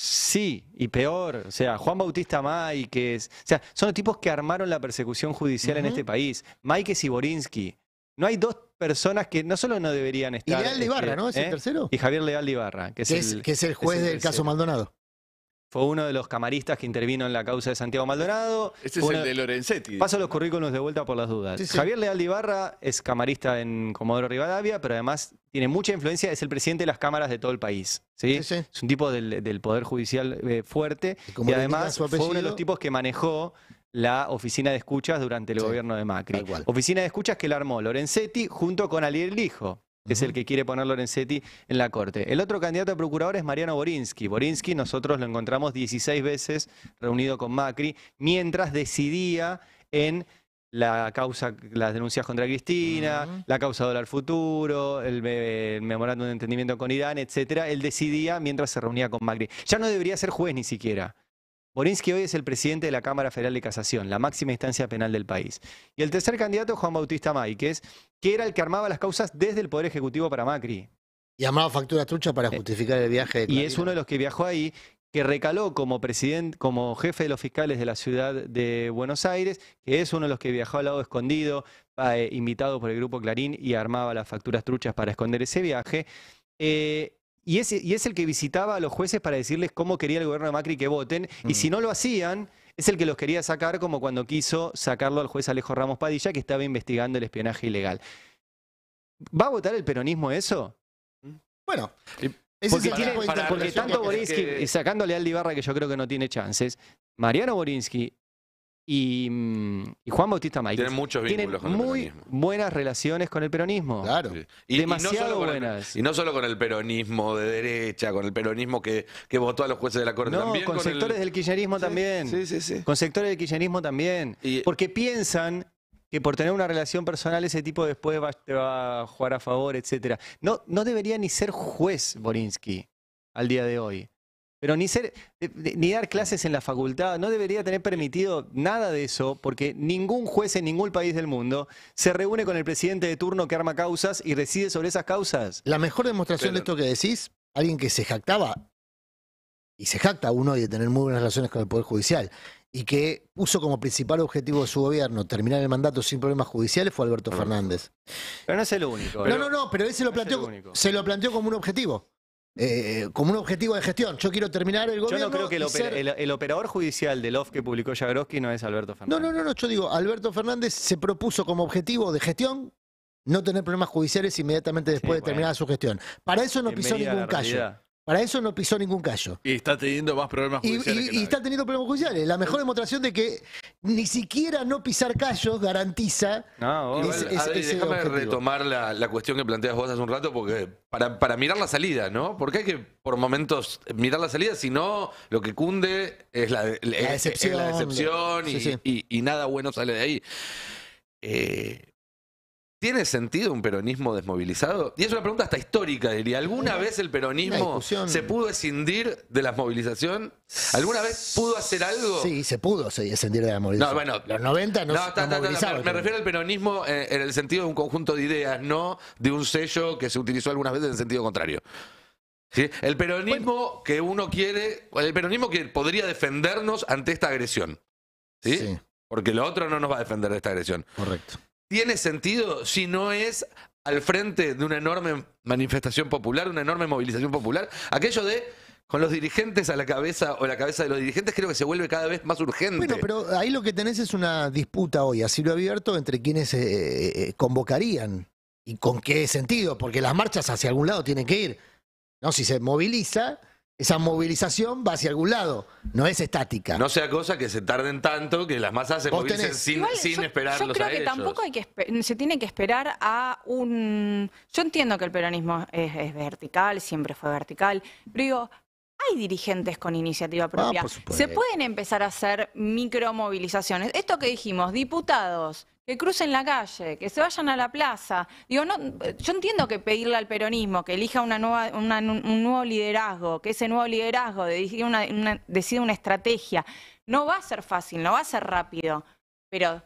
Sí, y peor, o sea, Juan Bautista es, o sea, son los tipos que armaron la persecución judicial en este país. Mike Siborinsky. No hay dos personas que no solo no deberían estar. Y Leal este, ¿no? Es el ¿eh? tercero. Y Javier Leal Ibarra, que es, el, que es el juez del caso Maldonado. Fue uno de los camaristas que intervino en la causa de Santiago Maldonado. Este es el de Lorenzetti. Paso los currículos de vuelta por las dudas. Javier Leal Ibarra es camarista en Comodoro Rivadavia, pero además tiene mucha influencia, es el presidente de las cámaras de todo el país. ¿sí? es un tipo del, Poder Judicial eh, fuerte y, además fue uno de los tipos que manejó la oficina de escuchas durante el gobierno de Macri. Oficina de escuchas que la armó Lorenzetti junto con el Lijo es el que quiere poner Lorenzetti en la Corte. El otro candidato a procurador es Mariano Borinsky. Borinsky nosotros lo encontramos 16 veces reunido con Macri mientras decidía en la causa, las denuncias contra Cristina, la causa dólar futuro, el, memorando memorándum de entendimiento con Irán, etcétera, él decidía mientras se reunía con Macri. Ya no debería ser juez ni siquiera. Morinsky hoy es el presidente de la Cámara Federal de Casación, la máxima instancia penal del país. Y el tercer candidato, Juan Bautista Máiquez, que era el que armaba las causas desde el Poder Ejecutivo para Macri. Y armaba facturas truchas para eh, justificar el viaje. De y es uno de los que viajó ahí, que recaló como, presidente, como jefe de los fiscales de la ciudad de Buenos Aires, que es uno de los que viajó al lado escondido, eh, invitado por el grupo Clarín y armaba las facturas truchas para esconder ese viaje. Eh, y es, el que visitaba a los jueces para decirles cómo quería el gobierno de Macri que voten, y mm. si no lo hacían, es el que los quería sacar como cuando quiso sacarlo al juez Alejo Ramos Padilla, que estaba investigando el espionaje ilegal. ¿Va a votar el peronismo eso? Bueno, porque, es tanto Borinsky, sacándole a Aldi Barra, que yo creo que no tiene chances, Mariano Borinsky Mm, y, Juan Bautista Maíz. Tienen muchos vínculos muy buenas relaciones con el peronismo. Claro. Y, Demasiado no buenas. y no solo con el peronismo de derecha, con el peronismo que, votó a los jueces de la Corte. No, también con, sectores del kirchnerismo también. Sí, sí, sí. Con sectores del kirchnerismo también. porque piensan que por tener una relación personal ese tipo después te va a jugar a favor, etcétera. No, no debería ni ser juez Borinsky al día de hoy. Pero ni, ser, eh, ni dar clases en la facultad no debería tener permitido nada de eso, porque ningún juez en ningún país del mundo se reúne con el presidente de turno que arma causas y decide sobre esas causas. La mejor demostración de esto que decís, alguien que se jactaba, y se jacta uno de tener muy buenas relaciones con el Poder Judicial, y que puso como principal objetivo de su gobierno terminar el mandato sin problemas judiciales fue Alberto Fernández. Pero no es el único. No, no, no, pero él se lo planteó, se lo planteó como un objetivo. Eh, como un objetivo de gestión. Yo quiero terminar el gobierno. Yo no creo que el, operador judicial del OFF que publicó Jagroski no es Alberto Fernández. No, no, no, yo digo, Alberto Fernández se propuso como objetivo de gestión no tener problemas judiciales inmediatamente después de terminar su gestión. Para eso no pisó ningún callo. Para eso no pisó ningún callo. Y está teniendo más problemas judiciales. Y, y está teniendo problemas judiciales. La mejor demostración de que ni siquiera no pisar callos garantiza. No, déjame retomar la, cuestión que planteas vos hace un rato, porque para, mirar la salida, ¿no? Porque hay que por momentos mirar la salida, si no, lo que cunde es la, decepción, y, y, nada bueno sale de ahí. Eh, ¿Tiene sentido un peronismo desmovilizado? Y es una pregunta hasta histórica, diría. ¿Alguna vez el peronismo se pudo escindir de la movilización? ¿Alguna vez pudo hacer algo? Sí, se pudo escindir de la movilización. No, bueno, los 90 no, no, se está, está, Me, me refiero al peronismo eh, en el sentido de un conjunto de ideas, no de un sello que se utilizó algunas veces en sentido contrario. El peronismo que uno quiere, el peronismo que podría defendernos ante esta agresión. sí. Porque lo otro no nos va a defender de esta agresión. Correcto tiene sentido si no es al frente de una enorme manifestación popular, una enorme movilización popular. Aquello de con los dirigentes a la cabeza o la cabeza de los dirigentes creo que se vuelve cada vez más urgente. Bueno, pero ahí lo que tenés es una disputa hoy así lo abierto entre quienes eh, eh, eh, convocarían y con qué sentido, porque las marchas hacia algún lado tienen que ir. No, si se moviliza, esa movilización va hacia algún lado, no es estática. No sea cosa que se tarden tanto que las masas se movilicen sin, esperar yo, Yo creo que tampoco se tiene que esperar a un. Yo entiendo que el peronismo es, es vertical, siempre fue vertical, pero digo, hay dirigentes con iniciativa ah, propia. Se pueden empezar a hacer micromovilizaciones. Esto que dijimos, diputados, que crucen la calle, que se vayan a la plaza. Digo, no, yo entiendo que pedirle al peronismo que elija una nueva, un nuevo liderazgo, que ese nuevo liderazgo decida una estrategia. No va a ser fácil, no va a ser rápido, pero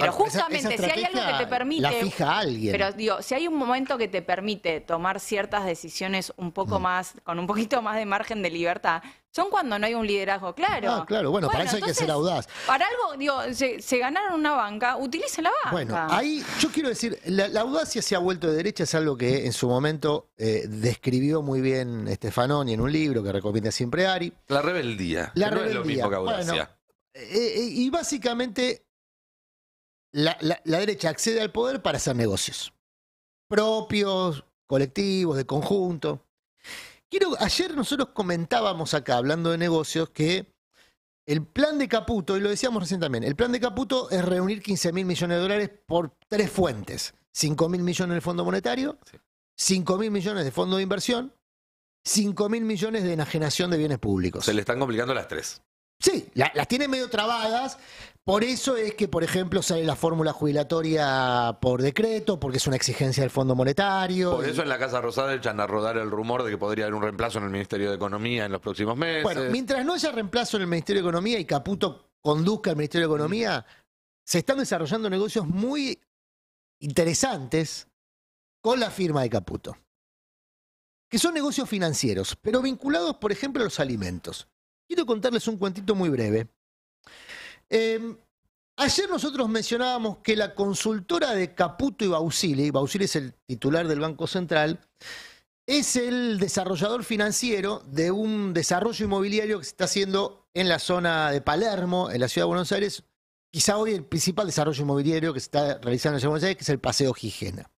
pero justamente, si hay algo que te permite. La fija alguien. Pero digo, si hay un momento que te permite tomar ciertas decisiones un poco mm. más, con un poquito más de margen de libertad, son cuando no hay un liderazgo claro. Ah, claro, bueno, para eso hay que ser audaz. Para algo, digo, se, ganaron una banca, utilicen la banca. Bueno, ahí yo quiero decir, la, audacia se ha vuelto de derecha, es algo que en su momento eh, describió muy bien Estefanoni en un libro que recomienda siempre Ari. La rebeldía. La rebeldía. es lo mismo que audacia. Eh, eh, y básicamente la, derecha accede al poder para hacer negocios propios, colectivos, de conjunto. Quiero, ayer nosotros comentábamos acá, hablando de negocios, que el plan de Caputo, y lo decíamos recién también, el plan de Caputo es reunir 15 mil millones de dólares por tres fuentes. 5 mil millones del Fondo Monetario, cinco 5 mil millones de Fondo de Inversión, 5 mil millones de enajenación de bienes públicos. Se le están complicando las tres. Sí, las tiene medio trabadas. Por eso es que, por ejemplo, sale la fórmula jubilatoria por decreto, porque es una exigencia del Fondo Monetario. Por eso en la Casa Rosada echan a rodar el rumor de que podría haber un reemplazo en el Ministerio de Economía en los próximos meses. Bueno, mientras no haya reemplazo en el Ministerio de Economía y Caputo conduzca el Ministerio de Economía, mm. se están desarrollando negocios muy interesantes con la firma de Caputo, que son negocios financieros, pero vinculados, por ejemplo, a los alimentos. Quiero contarles un cuentito muy breve Em, ayer nosotros mencionábamos que la consultora de Caputo y Bausili, Bausili es el titular del Banco Central, es el desarrollador financiero de un desarrollo inmobiliario que se está haciendo en la zona de Palermo, en la ciudad de Buenos Aires. Quizá hoy el principal desarrollo inmobiliario que se está realizando en la ciudad de Buenos Aires, que es el Paseo Gijena.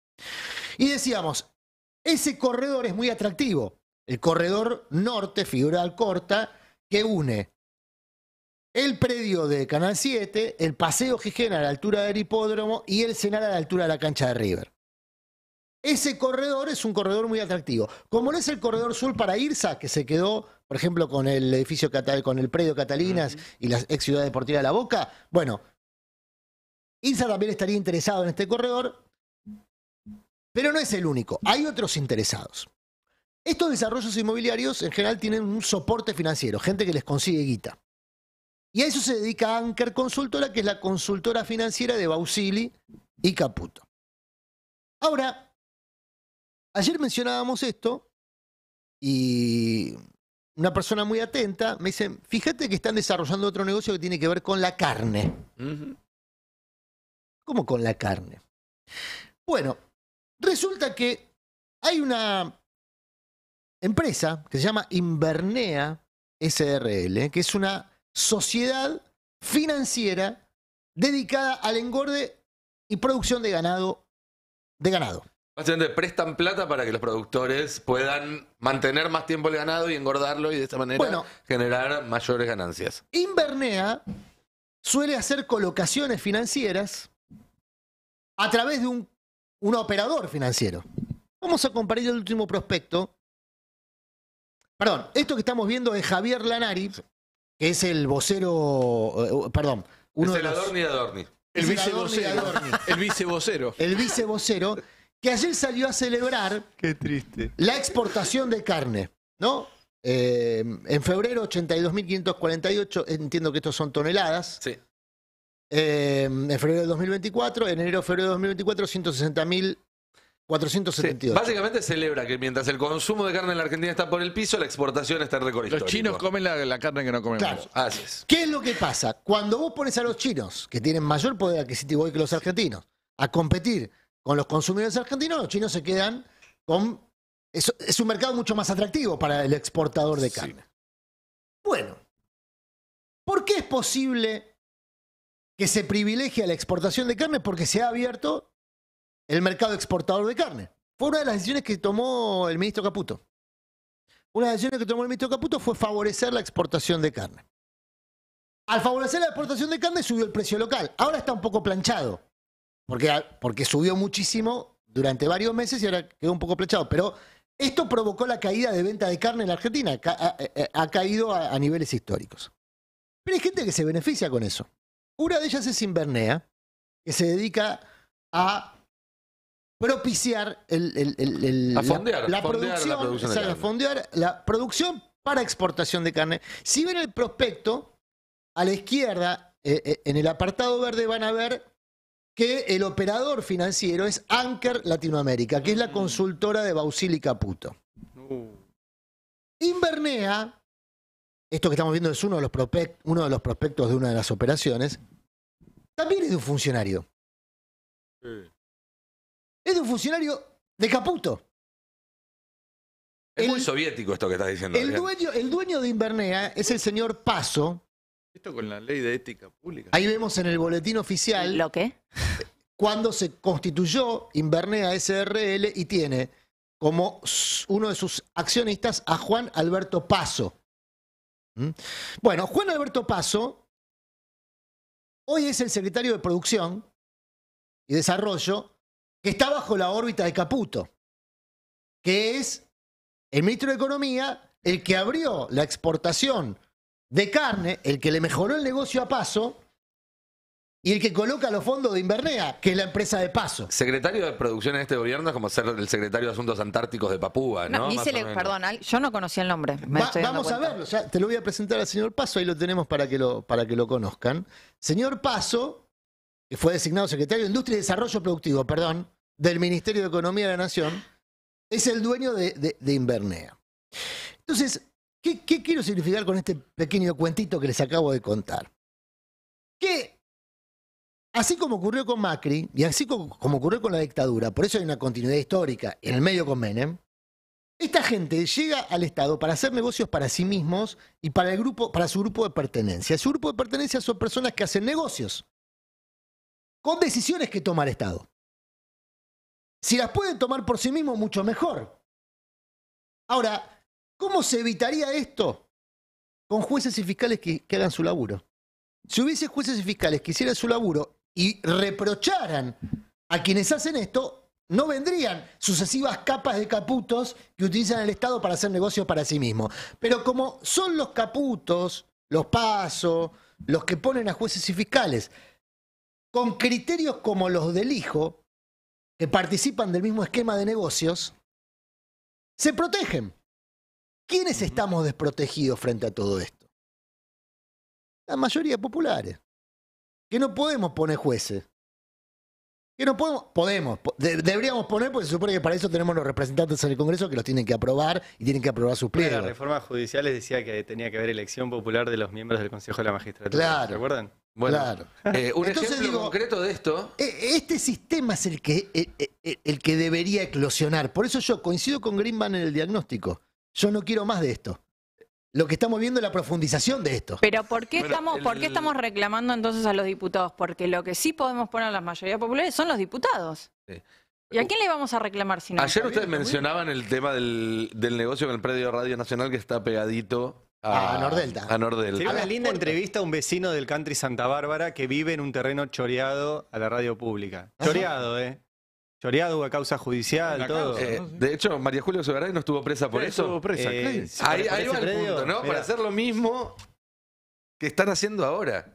Y decíamos, ese corredor es muy atractivo. El corredor norte, figural corta, que une el predio de Canal 7, el Paseo Gijena a la altura del hipódromo y el cenar a la altura de la cancha de River. Ese corredor es un corredor muy atractivo. Como no es el corredor sur para Irsa, que se quedó, por ejemplo, con el edificio con el predio Catalinas y la ex ciudad deportiva de La Boca, bueno, Irsa también estaría interesado en este corredor, pero no es el único. Hay otros interesados. Estos desarrollos inmobiliarios en general tienen un soporte financiero, gente que les consigue guita. Y a eso se dedica Anker Consultora, que es la consultora financiera de Bausili y Caputo. Ahora, ayer mencionábamos esto y una persona muy atenta me dice, fíjate que están desarrollando otro negocio que tiene que ver con la carne. ¿Cómo con la carne? Bueno, resulta que hay una empresa que se llama Invernea SRL, que es una sociedad financiera dedicada al engorde y producción de ganado. De ganado. Básicamente prestan plata para que los productores puedan mantener más tiempo el ganado y engordarlo y de esta manera generar mayores ganancias. Invernea suele hacer colocaciones financieras a través de un, un operador financiero. Vamos a comparar el último prospecto. Perdón, esto que estamos viendo es Javier Lanari, que es el vocero, eh, perdón, uno el de los, Adorni El vicevocero. El vicevocero. El vicevocero que ayer salió a celebrar. Qué triste. La exportación de carne, ¿no? Eh, en febrero, 82.548, entiendo que estos son toneladas. Sí. Eh, en febrero de 2024, en enero, febrero de 2024, 160.000 472. básicamente celebra que mientras el consumo de carne en la Argentina está por el piso, la exportación está en récord Los chinos comen la, carne que no comemos. Claro. ¿Qué es lo que pasa? Cuando vos pones a los chinos, que tienen mayor poder adquisitivo hoy que los argentinos, a competir con los consumidores argentinos, los chinos se quedan con... Es, un mercado mucho más atractivo para el exportador de carne. Bueno, ¿por qué es posible que se privilegie la exportación de carne? Porque se ha abierto el mercado exportador de carne. Fue una de las decisiones que tomó el ministro Caputo. Una de las decisiones que tomó el ministro Caputo fue favorecer la exportación de carne. Al favorecer la exportación de carne subió el precio local. Ahora está un poco planchado, porque, porque subió muchísimo durante varios meses y ahora quedó un poco planchado. Pero esto provocó la caída de venta de carne en la Argentina. Eh, eh, ha, caído a, a niveles históricos. Pero hay gente que se beneficia con eso. Una de ellas es Invernea, que se dedica a propiciar la, producción, para exportación de carne. Si ven el prospecto, a la izquierda, eh, eh, en el apartado verde van a ver que el operador financiero es Anker Latinoamérica, que es la mm. consultora de y Caputo. Uh. Invernea, esto que estamos viendo es uno de, los uno de los prospectos de una de las operaciones, también es de un funcionario. Sí es de un funcionario de Caputo. Es muy soviético esto que estás diciendo. El dueño, de Invernea es el señor Paso. Esto con la ley de ética pública. Ahí vemos en el boletín oficial. ¿Lo qué? Cuando se constituyó Invernea SRL y tiene como uno de sus accionistas a Juan Alberto Paso. ¿Mm? Bueno, Juan Alberto Paso hoy es el secretario de Producción y Desarrollo que está bajo la órbita de Caputo, que es el ministro de Economía, el que abrió la exportación de carne, el que le mejoró el negocio a paso y el que coloca los fondos de Invernea, que es la empresa de paso. Secretario de Producción en este gobierno es como ser el secretario de Asuntos Antárticos de Papúa, ¿no? no perdón, yo no conocía el nombre. vamos a verlo, te lo voy a presentar al señor Paso, ahí lo tenemos para que lo, para que lo conozcan. Señor Paso, que fue designado secretario de Industria y Desarrollo Productivo, perdón, del Ministerio de Economía de la Nación, es el dueño de, Invernea. Entonces, ¿qué, quiero significar con este pequeño cuentito que les acabo de contar? Que así como ocurrió con Macri y así como, ocurrió con la dictadura, por eso hay una continuidad histórica en el medio con Menem, esta gente llega al Estado para hacer negocios para sí mismos y para, el grupo, para su grupo de pertenencia. Su grupo de pertenencia son personas que hacen negocios con decisiones que toma el Estado. Si las pueden tomar por sí mismos, mucho mejor. Ahora, ¿cómo se evitaría esto? Con jueces y fiscales que, hagan su laburo. Si hubiese jueces y fiscales que hicieran su laburo y reprocharan a quienes hacen esto, no vendrían sucesivas capas de caputos que utilizan el Estado para hacer negocios para sí mismo. Pero como son los caputos, los pasos, los que ponen a jueces y fiscales, con criterios como los del hijo, que participan del mismo esquema de negocios, se protegen. ¿Quiénes estamos desprotegidos frente a todo esto? La mayoría populares. Que no podemos poner jueces. Que no podemos, podemos, deberíamos poner, porque se supone que para eso tenemos los representantes en el Congreso que los tienen que aprobar y tienen que aprobar sus pliegos. La reforma judicial decía que tenía que haber elección popular de los miembros del Consejo de la Magistratura. Claro. ¿Se acuerdan? Bueno, eh, un ejemplo concreto de esto. E-, este sistema es el que, e-, e-, el, que debería eclosionar. Por eso yo coincido con Greenman en el diagnóstico. Yo no quiero más de esto. Lo que estamos viendo es la profundización de esto. Pero ¿por qué, estamos, estamos reclamando entonces a los diputados? Porque lo que sí podemos poner a las mayorías populares son los diputados. ¿Y a quién le vamos a reclamar si Ayer ustedes mencionaban el tema del, negocio Con el predio Radio Nacional que está pegadito Ah, a, Nordelta. A Nordelta. una linda entrevista a un vecino del country Santa Bárbara que vive en un terreno choreado a la radio pública. Choreado, ¿eh? Choreado a causa judicial, todo. Eh, de hecho, María Julio Soberay no estuvo presa por eh, eso. Eh, ahí, va el punto, ¿no? Para hacer lo mismo que están haciendo ahora.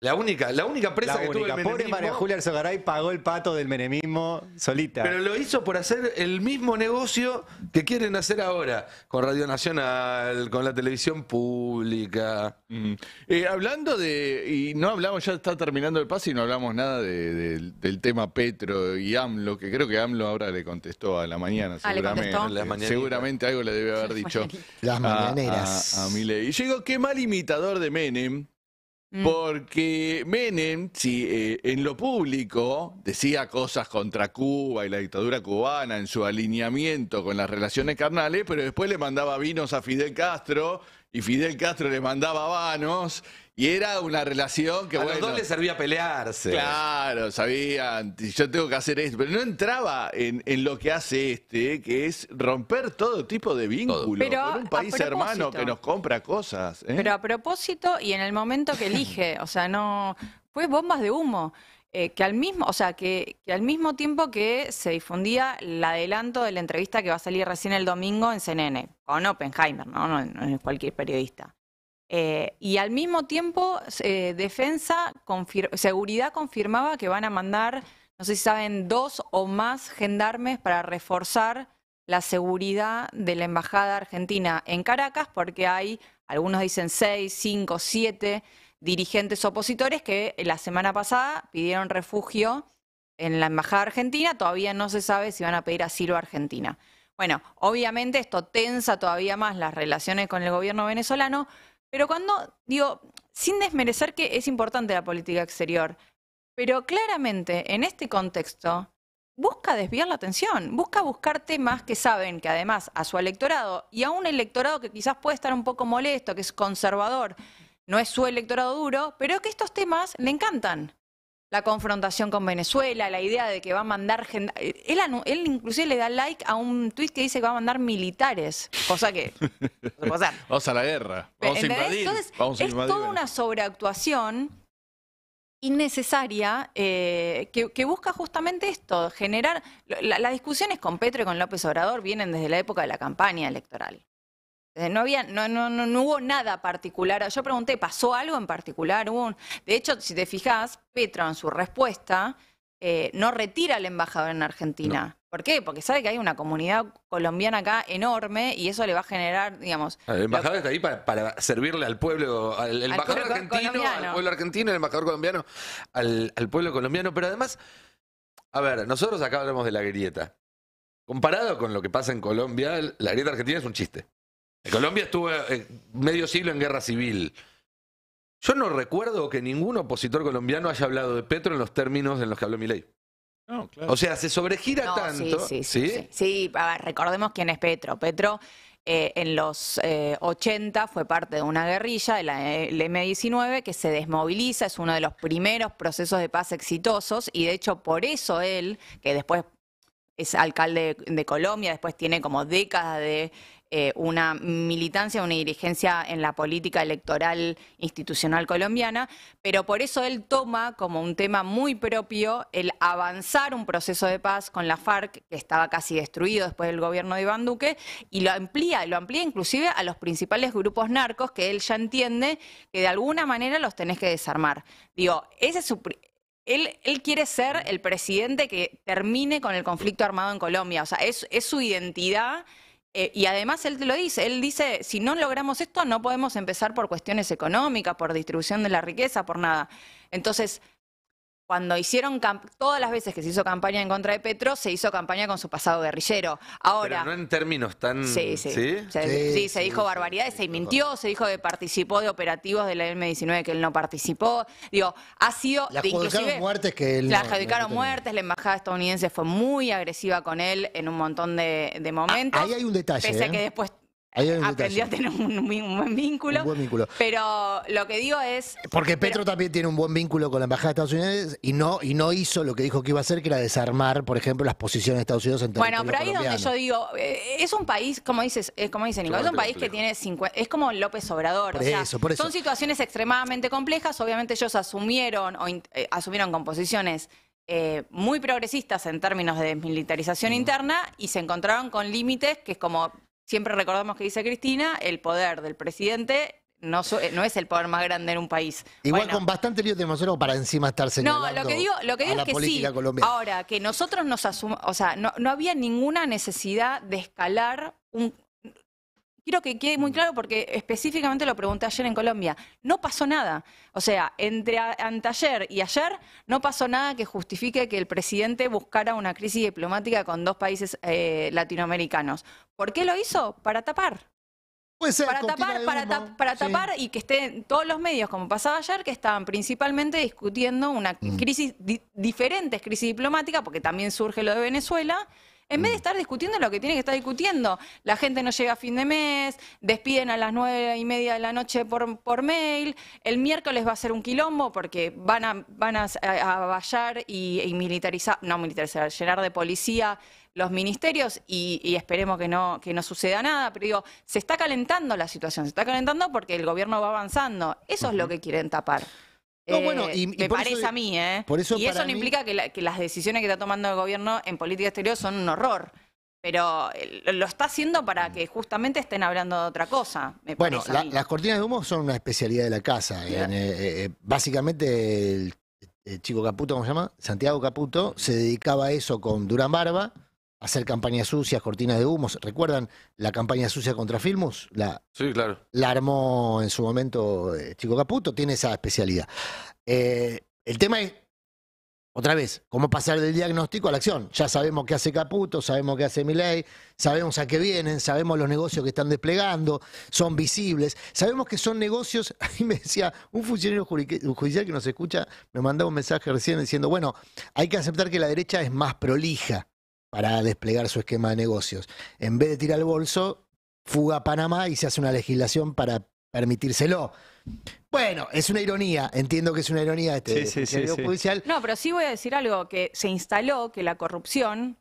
La única, la única presa que única. tuvo el Pobre María Julia Arzogaray pagó el pato del menemismo solita. Pero lo hizo por hacer el mismo negocio que quieren hacer ahora, con Radio Nacional, con la televisión pública. Mm. Eh, hablando de, y no hablamos, ya está terminando el pase y no hablamos nada del tema Petro y AMLO, que creo que AMLO ahora le contestó a la mañana, ah, seguramente. seguramente algo le debe haber dicho. Las mañaneras. A, Y llegó, qué mal imitador de Menem. Mm. Porque Menem, eh, en lo público decía cosas contra Cuba y la dictadura cubana en su alineamiento con las relaciones carnales, pero después le mandaba vinos a Fidel Castro y Fidel Castro le mandaba vanos y era una relación que, a los dos les servía pelearse. Claro, sabían, yo tengo que hacer esto. Pero no entraba en, lo que hace este, que es romper todo tipo de vínculos con un país hermano que nos compra cosas. ¿eh? Pero a propósito y en el momento que elige, o sea, no... Fue bombas de humo. Eh, que al mismo, o sea, que, que, al mismo tiempo que se difundía el adelanto de la entrevista que va a salir recién el domingo en CNN, con Oppenheimer, no, no, no es cualquier periodista. Eh, y al mismo tiempo, eh, Defensa, Seguridad confirmaba que van a mandar, no sé si saben, dos o más gendarmes para reforzar la seguridad de la Embajada Argentina en Caracas, porque hay, algunos dicen seis, cinco, siete dirigentes opositores que la semana pasada pidieron refugio en la Embajada Argentina, todavía no se sabe si van a pedir asilo a Argentina. Bueno, obviamente esto tensa todavía más las relaciones con el gobierno venezolano, pero cuando, digo, sin desmerecer que es importante la política exterior, pero claramente en este contexto busca desviar la atención, busca buscar temas que saben que además a su electorado y a un electorado que quizás puede estar un poco molesto, que es conservador, no es su electorado duro, pero que estos temas le encantan la confrontación con Venezuela, la idea de que va a mandar... Eh, él, él inclusive le da like a un tweet que dice que va a mandar militares, cosa que... vamos a la guerra, vamos a invadir. es toda una sobreactuación innecesaria eh, que, busca justamente esto, generar... La, las discusiones con Petro y con López Obrador vienen desde la época de la campaña electoral. Eh, no había, no, no, no, hubo nada particular. Yo pregunté, ¿pasó algo en particular? un... De hecho, si te fijas, Petro en su respuesta eh, no retira al embajador en Argentina. ¿Por qué? Porque sabe que hay una comunidad colombiana acá enorme y eso le va a generar, digamos. Ah, el embajador está ahí para, servirle al pueblo, al, embajador argentino, al pueblo argentino, el embajador colombiano, al, al pueblo colombiano. Pero además, a ver, nosotros acá hablamos de la grieta. Comparado con lo que pasa en Colombia, la grieta argentina es un chiste. Colombia estuvo eh, medio siglo en guerra civil. Yo no recuerdo que ningún opositor colombiano haya hablado de Petro en los términos en los que habló mi No, O sea, se sobregira tanto. Sí, sí, sí. recordemos quién es Petro. Petro eh, en los eh, ochenta 80 fue parte de una guerrilla, el, M-19, que se desmoviliza, es uno de los primeros procesos de paz exitosos y de hecho por eso él, que después es alcalde de Colombia, después tiene como décadas de eh, una militancia, una dirigencia en la política electoral institucional colombiana, pero por eso él toma como un tema muy propio el avanzar un proceso de paz con la FARC, que estaba casi destruido después del gobierno de Iván Duque, y lo amplía, lo amplía inclusive a los principales grupos narcos que él ya entiende que de alguna manera los tenés que desarmar. Digo, ese él, quiere ser el presidente que termine con el conflicto armado en Colombia. O sea, es su identidad eh, y además él te lo dice, él dice, si no logramos esto, no podemos empezar por cuestiones económicas, por distribución de la riqueza, por nada. Entonces, cuando hicieron todas las veces que se hizo campaña en contra de Petro, se hizo campaña con su pasado guerrillero. Ahora Pero no en términos tan Sí, sí. Sí, se, dijo barbaridades, se mintió, se dijo que participó de operativos de la M19 que él no participó. Digo, ha sido La adjudicaron muertes que él La adjudicaron muertes, la embajada estadounidense fue muy agresiva con él en un montón de, ah, momentos. ahí hay un detalle. Pese a ¿eh? que después aprendió a tener un, buen vínculo, un, buen vínculo, Pero lo que digo es. Porque Petro también tiene un buen vínculo con la Embajada de Estados Unidos y no, y no hizo lo que dijo que iba a hacer, que era desarmar, por ejemplo, las posiciones de Estados Unidos en Bueno, pero ahí es donde yo digo, eh, es un país, como dices, eh, como dice es un país que tiene 50, es como López Obrador. o Son situaciones extremadamente complejas. Obviamente ellos asumieron o eh, asumieron con posiciones muy progresistas en términos de desmilitarización interna y se encontraron con límites que es como siempre recordamos que dice Cristina, el poder del presidente no, eh, no, es el poder más grande en un país. Igual con bastante lío tenemos para encima estar señalando No, lo que digo, lo que digo es que sí. Ahora, que nosotros nos asumamos, o sea, no, no había ninguna necesidad de escalar un, quiero que quede muy mm. claro porque específicamente lo pregunté ayer en Colombia. No pasó nada. O sea, entre anteayer y ayer no pasó nada que justifique que el presidente buscara una crisis diplomática con dos países eh, latinoamericanos. ¿Por qué lo hizo? Para tapar. Puede ser, para tapar, para, tapar y que estén todos los medios, como pasaba ayer, que estaban principalmente discutiendo una mm. crisis, diferente, diferentes crisis diplomática, porque también surge lo de Venezuela, en vez de mm. estar discutiendo lo que tiene que estar discutiendo, la gente no llega a fin de mes, despiden a las nueve y media de la noche por, por mail, el miércoles va a ser un quilombo porque van a, van a, vallar y, militarizar, no militarizar, llenar de policía los ministerios y, esperemos que no, que no suceda nada, pero digo, se está calentando la situación, se está calentando porque el gobierno va avanzando, eso es lo que quieren tapar. Eh, y, me parece a mí, ¿eh? y eso no implica que, las decisiones que está tomando el gobierno en política exterior son un horror. Pero eh, lo está haciendo para mm. que justamente estén hablando de otra cosa. bueno, las cortinas de humo son una especialidad de la casa. Eh, básicamente, el, chico Caputo, ¿cómo se llama? Santiago Caputo se dedicaba a eso con Durán Barba hacer campañas sucias, cortinas de humos. ¿Recuerdan la campaña sucia contra Filmus? sí, claro. La armó en su momento eh, Chico Caputo, tiene esa especialidad. Eh, el tema es, otra vez, cómo pasar del diagnóstico a la acción. Ya sabemos qué hace Caputo, sabemos qué hace Milei, sabemos a qué vienen, sabemos los negocios que están desplegando, son visibles, sabemos que son negocios. Ahí me decía un funcionario judicial que nos escucha, me mandaba un mensaje recién diciendo, bueno, hay que aceptar que la derecha es más prolija para desplegar su esquema de negocios. En vez de tirar el bolso, fuga a Panamá y se hace una legislación para permitírselo. Bueno, es una ironía, entiendo que es una ironía este sí, judicial. No, pero sí voy a decir algo, que se instaló que la corrupción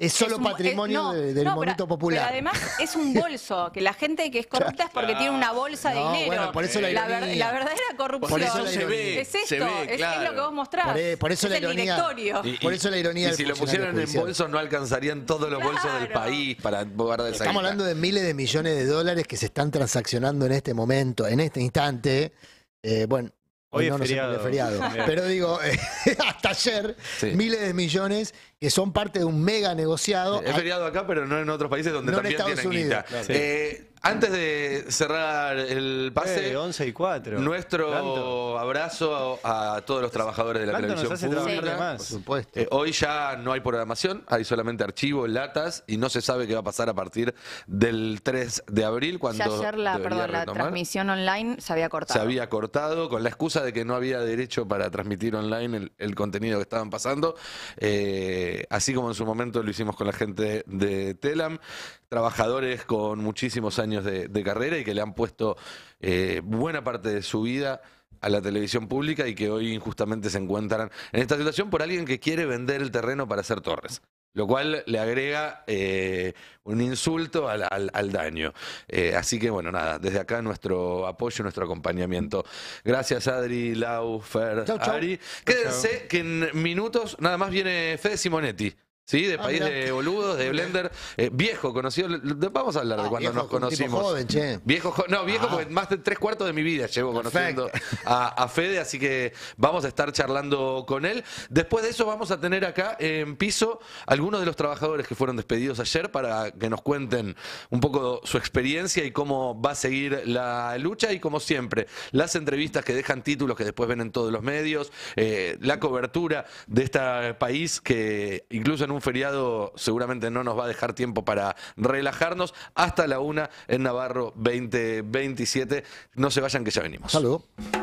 es solo patrimonio del monito popular. Pero además es un bolso, que la gente que es corrupta es porque tiene una bolsa de dinero. la, verdadera corrupción es esto, es, lo que vos mostrás. es la ironía, Y, si lo pusieran en bolso no alcanzarían todos los bolsos del país para guardar Estamos hablando de miles de millones de dólares que se están transaccionando en este momento, en este instante. Eh, bueno, Hoy, es feriado. Pero digo, eh, hasta ayer, miles de millones que son parte de un mega negociado. Es feriado acá, pero no en otros países donde no también en Estados Unidos, guita. Eh, antes de cerrar el pase, 11 eh, y 4. nuestro abrazo a, todos los trabajadores de la televisión nos pública. Por supuesto. Eh, hoy ya no hay programación, hay solamente archivo, latas y no se sabe qué va a pasar a partir del 3 de abril cuando ya ayer la, transmisión online se había cortado. Se había cortado con la excusa de que no había derecho para transmitir online el, contenido que estaban pasando, eh, así como en su momento lo hicimos con la gente de Telam trabajadores con muchísimos años de, carrera y que le han puesto eh, buena parte de su vida a la televisión pública y que hoy injustamente se encuentran en esta situación por alguien que quiere vender el terreno para hacer torres. Lo cual le agrega eh, un insulto al, daño. Eh, así que bueno, nada, desde acá nuestro apoyo, nuestro acompañamiento. Gracias Adri, Lau, Fer, Quédense que en minutos nada más viene Fede Simonetti. ¿sí? De ah, País de Boludos, de Blender. Eh, viejo, conocido. Vamos a hablar de ah, cuando nos conocimos. joven, che. Viejo, no, viejo, ah. porque más de tres cuartos de mi vida llevo conociendo a, a, Fede, así que vamos a estar charlando con él. Después de eso, vamos a tener acá en piso algunos de los trabajadores que fueron despedidos ayer para que nos cuenten un poco su experiencia y cómo va a seguir la lucha. Y como siempre, las entrevistas que dejan títulos que después ven en todos los medios, eh, la cobertura de este país que incluso en un feriado seguramente no nos va a dejar tiempo para relajarnos. Hasta la una en Navarro 2027. No se vayan que ya venimos. Saludos.